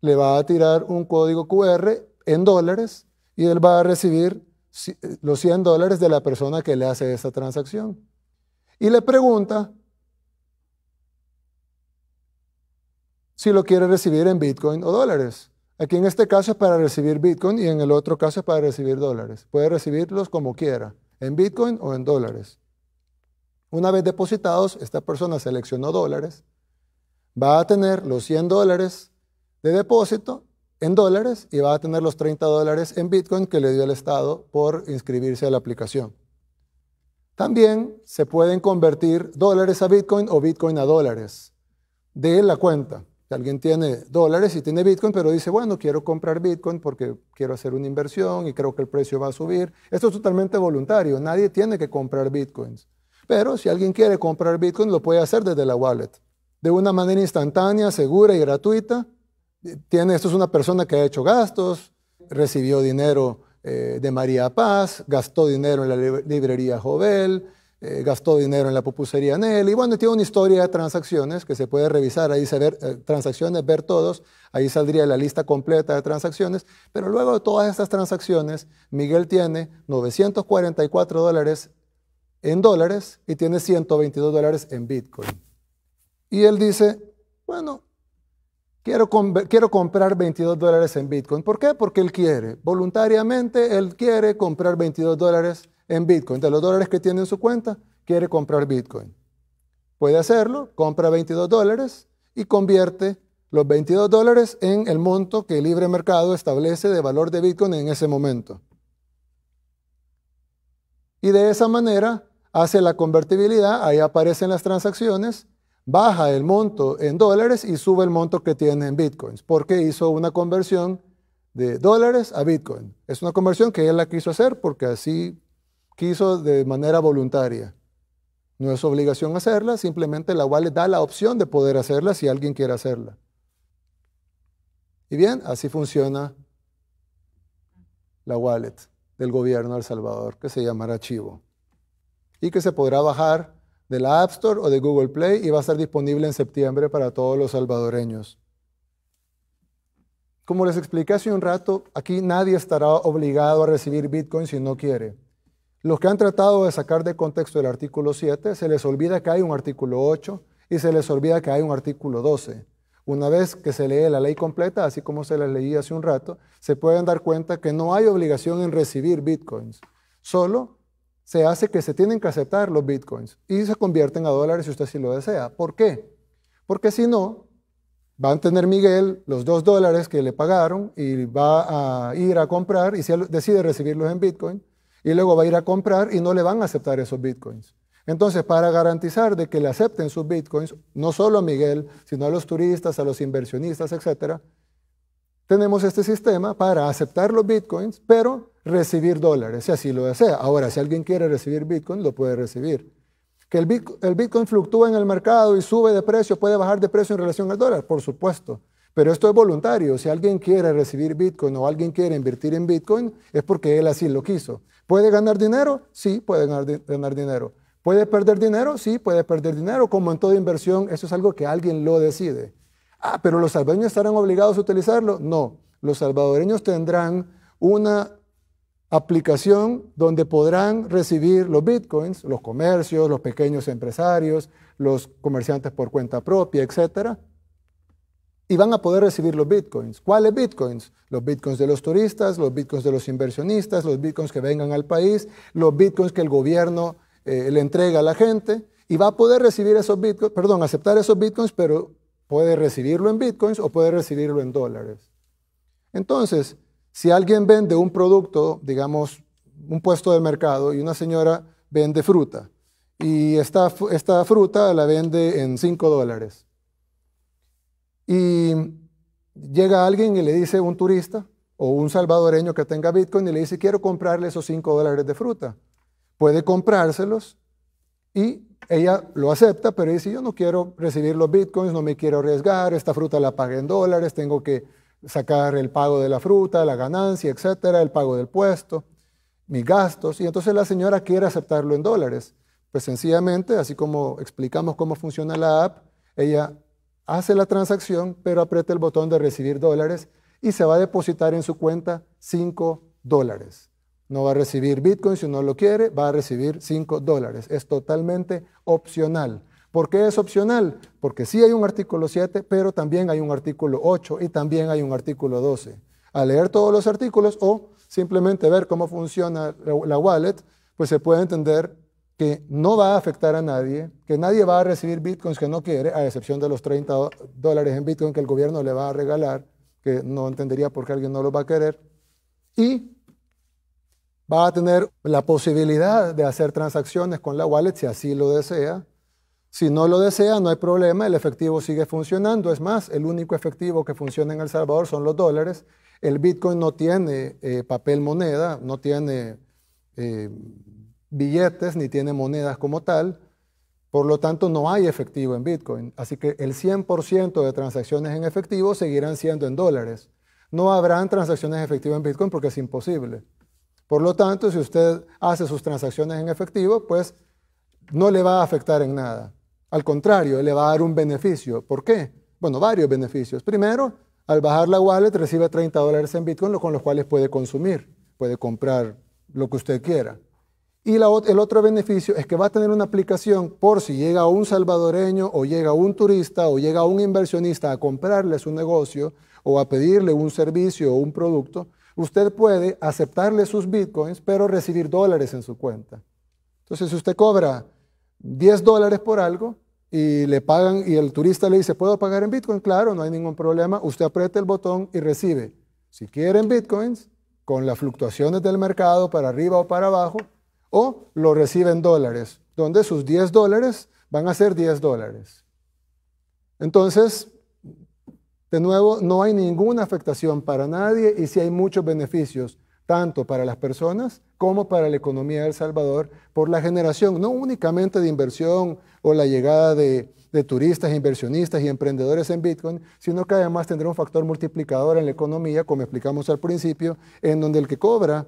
Le va a tirar un código QR en dólares y él va a recibir eh, los 100 dólares de la persona que le hace esa transacción. Y le pregunta si lo quiere recibir en Bitcoin o dólares. Aquí en este caso es para recibir Bitcoin y en el otro caso es para recibir dólares. Puede recibirlos como quiera, en Bitcoin o en dólares. Una vez depositados, esta persona seleccionó dólares, va a tener los 100 dólares de depósito en dólares y va a tener los 30 dólares en Bitcoin que le dio el Estado por inscribirse a la aplicación. También se pueden convertir dólares a Bitcoin o Bitcoin a dólares de la cuenta. Si alguien tiene dólares y tiene Bitcoin, pero dice, bueno, quiero comprar Bitcoin porque quiero hacer una inversión y creo que el precio va a subir. Esto es totalmente voluntario, nadie tiene que comprar Bitcoins. Pero si alguien quiere comprar Bitcoin, lo puede hacer desde la wallet, de una manera instantánea, segura y gratuita. Tiene, esto es una persona que ha hecho gastos, recibió dinero eh, de María Paz, gastó dinero en la librería Jovel, eh, gastó dinero en la pupusería en él. Y bueno, tiene una historia de transacciones que se puede revisar, ahí se ver eh, transacciones, ver todos, ahí saldría la lista completa de transacciones. Pero luego de todas estas transacciones, Miguel tiene 944 dólares en dólares y tiene 122 dólares en Bitcoin. Y él dice, bueno, Quiero, comprar 22 dólares en Bitcoin. ¿Por qué? Porque él quiere. Voluntariamente él quiere comprar 22 dólares en Bitcoin. De los dólares que tiene en su cuenta, quiere comprar Bitcoin. Puede hacerlo, compra 22 dólares y convierte los 22 dólares en el monto que el libre mercado establece de valor de Bitcoin en ese momento. Y de esa manera hace la convertibilidad, ahí aparecen las transacciones baja el monto en dólares y sube el monto que tiene en bitcoins, porque hizo una conversión de dólares a bitcoin. Es una conversión que él la quiso hacer porque así quiso de manera voluntaria. No es obligación hacerla, simplemente la wallet da la opción de poder hacerla si alguien quiere hacerla. Y bien, así funciona la wallet del gobierno de El Salvador, que se llamará Chivo, y que se podrá bajar de la App Store o de Google Play y va a estar disponible en septiembre para todos los salvadoreños. Como les expliqué hace un rato, aquí nadie estará obligado a recibir Bitcoin si no quiere. Los que han tratado de sacar de contexto el artículo 7, se les olvida que hay un artículo 8 y se les olvida que hay un artículo 12. Una vez que se lee la ley completa, así como se les leí hace un rato, se pueden dar cuenta que no hay obligación en recibir bitcoins. Solo se hace que se tienen que aceptar los bitcoins y se convierten a dólares si usted sí lo desea. ¿Por qué? Porque si no, van a tener Miguel los dos dólares que le pagaron y va a ir a comprar y decide recibirlos en bitcoin y luego va a ir a comprar y no le van a aceptar esos bitcoins. Entonces, para garantizar de que le acepten sus bitcoins, no solo a Miguel, sino a los turistas, a los inversionistas, etcétera, tenemos este sistema para aceptar los bitcoins, pero recibir dólares, si así lo desea. Ahora, si alguien quiere recibir Bitcoin, lo puede recibir. Que el Bitcoin, el fluctúa en el mercado y sube de precio, puede bajar de precio en relación al dólar, por supuesto. Pero esto es voluntario. Si alguien quiere recibir Bitcoin o alguien quiere invertir en Bitcoin, es porque él así lo quiso. ¿Puede ganar dinero? Sí, puede ganar, ganar dinero. ¿Puede perder dinero? Sí, puede perder dinero. Como en toda inversión, eso es algo que alguien lo decide. Ah, pero los salvadoreños estarán obligados a utilizarlo. No, los salvadoreños tendrán una aplicación donde podrán recibir los bitcoins, los comercios, los pequeños empresarios, los comerciantes por cuenta propia, etcétera, y van a poder recibir los bitcoins. ¿Cuáles bitcoins? Los bitcoins de los turistas, los bitcoins de los inversionistas, los bitcoins que vengan al país, los bitcoins que el gobierno eh, le entrega a la gente y va a poder recibir esos bitcoins, perdón, aceptar esos bitcoins, pero puede recibirlo en bitcoins o puede recibirlo en dólares. Entonces, si alguien vende un producto, digamos, un puesto de mercado, y una señora vende fruta, y esta, esta fruta la vende en 5 dólares, y llega alguien y le dice, un turista o un salvadoreño que tenga Bitcoin, y le dice, quiero comprarle esos 5 dólares de fruta. Puede comprárselos y ella lo acepta, pero dice, yo no quiero recibir los bitcoins, no me quiero arriesgar, esta fruta la pagué en dólares, tengo que sacar el pago de la fruta, la ganancia, etcétera, el pago del puesto, mis gastos. Y entonces la señora quiere aceptarlo en dólares. Pues sencillamente, así como explicamos cómo funciona la app, ella hace la transacción, pero aprieta el botón de recibir dólares y se va a depositar en su cuenta 5 dólares. No va a recibir Bitcoin si no lo quiere, va a recibir 5 dólares. Es totalmente opcional. ¿Por qué es opcional? Porque sí hay un artículo 7, pero también hay un artículo 8 y también hay un artículo 12. Al leer todos los artículos o simplemente ver cómo funciona la wallet, pues se puede entender que no va a afectar a nadie, que nadie va a recibir bitcoins que no quiere, a excepción de los 30 dólares en bitcoin que el gobierno le va a regalar, que no entendería por qué alguien no lo va a querer, y va a tener la posibilidad de hacer transacciones con la wallet si así lo desea, si no lo desea, no hay problema, el efectivo sigue funcionando. Es más, el único efectivo que funciona en El Salvador son los dólares. El Bitcoin no tiene eh, papel moneda, no tiene eh, billetes, ni tiene monedas como tal. Por lo tanto, no hay efectivo en Bitcoin. Así que el 100% de transacciones en efectivo seguirán siendo en dólares. No habrán transacciones efectivas en Bitcoin porque es imposible. Por lo tanto, si usted hace sus transacciones en efectivo, pues no le va a afectar en nada. Al contrario, le va a dar un beneficio. ¿Por qué? Bueno, varios beneficios. Primero, al bajar la wallet recibe 30 dólares en Bitcoin, con los cuales puede consumir, puede comprar lo que usted quiera. Y el otro beneficio es que va a tener una aplicación por si llega un salvadoreño o llega un turista o llega un inversionista a comprarle su negocio o a pedirle un servicio o un producto, usted puede aceptarle sus bitcoins pero recibir dólares en su cuenta. Entonces, si usted cobra 10 dólares por algo y le pagan y el turista le dice, ¿puedo pagar en Bitcoin? Claro, no hay ningún problema. Usted aprieta el botón y recibe, si quieren Bitcoins, con las fluctuaciones del mercado para arriba o para abajo, o lo recibe en dólares, donde sus 10 dólares van a ser 10 dólares. Entonces, de nuevo, no hay ninguna afectación para nadie y sí hay muchos beneficios tanto para las personas como para la economía de El Salvador, por la generación no únicamente de inversión o la llegada de, de turistas, inversionistas y emprendedores en Bitcoin, sino que además tendrá un factor multiplicador en la economía, como explicamos al principio, en donde el que cobra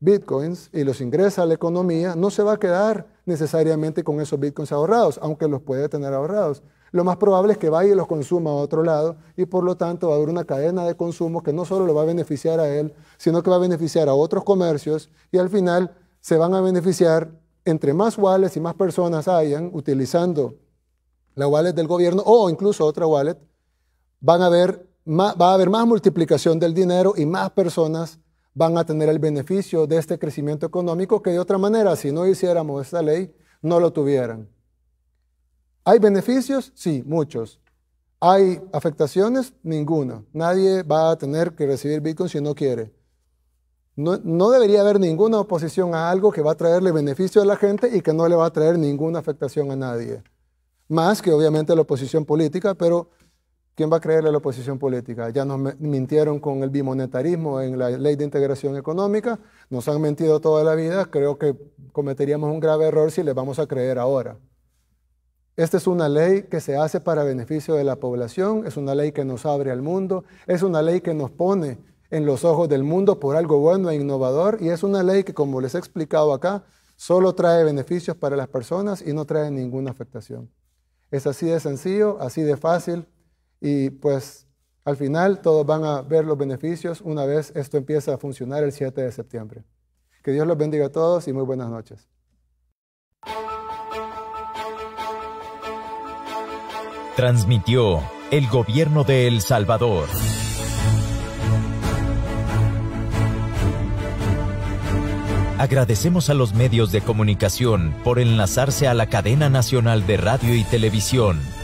bitcoins y los ingresa a la economía, no se va a quedar necesariamente con esos bitcoins ahorrados, aunque los puede tener ahorrados, lo más probable es que vaya y los consuma a otro lado y por lo tanto va a haber una cadena de consumo que no solo lo va a beneficiar a él, sino que va a beneficiar a otros comercios y al final se van a beneficiar entre más wallets y más personas hayan utilizando la wallet del gobierno o incluso otra wallet, van a va a haber más multiplicación del dinero y más personas van a tener el beneficio de este crecimiento económico que de otra manera, si no hiciéramos esta ley, no lo tuvieran. ¿Hay beneficios? Sí, muchos. ¿Hay afectaciones? Ninguna. Nadie va a tener que recibir Bitcoin si no quiere. No, debería haber ninguna oposición a algo que va a traerle beneficio a la gente y que no le va a traer ninguna afectación a nadie. Más que obviamente la oposición política, pero ¿quién va a creerle a la oposición política? Ya nos mintieron con el bimonetarismo en la ley de integración económica, nos han mentido toda la vida, creo que cometeríamos un grave error si les vamos a creer ahora. Esta es una ley que se hace para beneficio de la población, es una ley que nos abre al mundo, es una ley que nos pone en los ojos del mundo por algo bueno e innovador y es una ley que, como les he explicado acá, solo trae beneficios para las personas y no trae ninguna afectación. Es así de sencillo, así de fácil y pues al final todos van a ver los beneficios una vez esto empieza a funcionar el 7 de septiembre. Que Dios los bendiga a todos y muy buenas noches. Transmitió el gobierno de El Salvador. Agradecemos a los medios de comunicación por enlazarse a la cadena nacional de radio y televisión.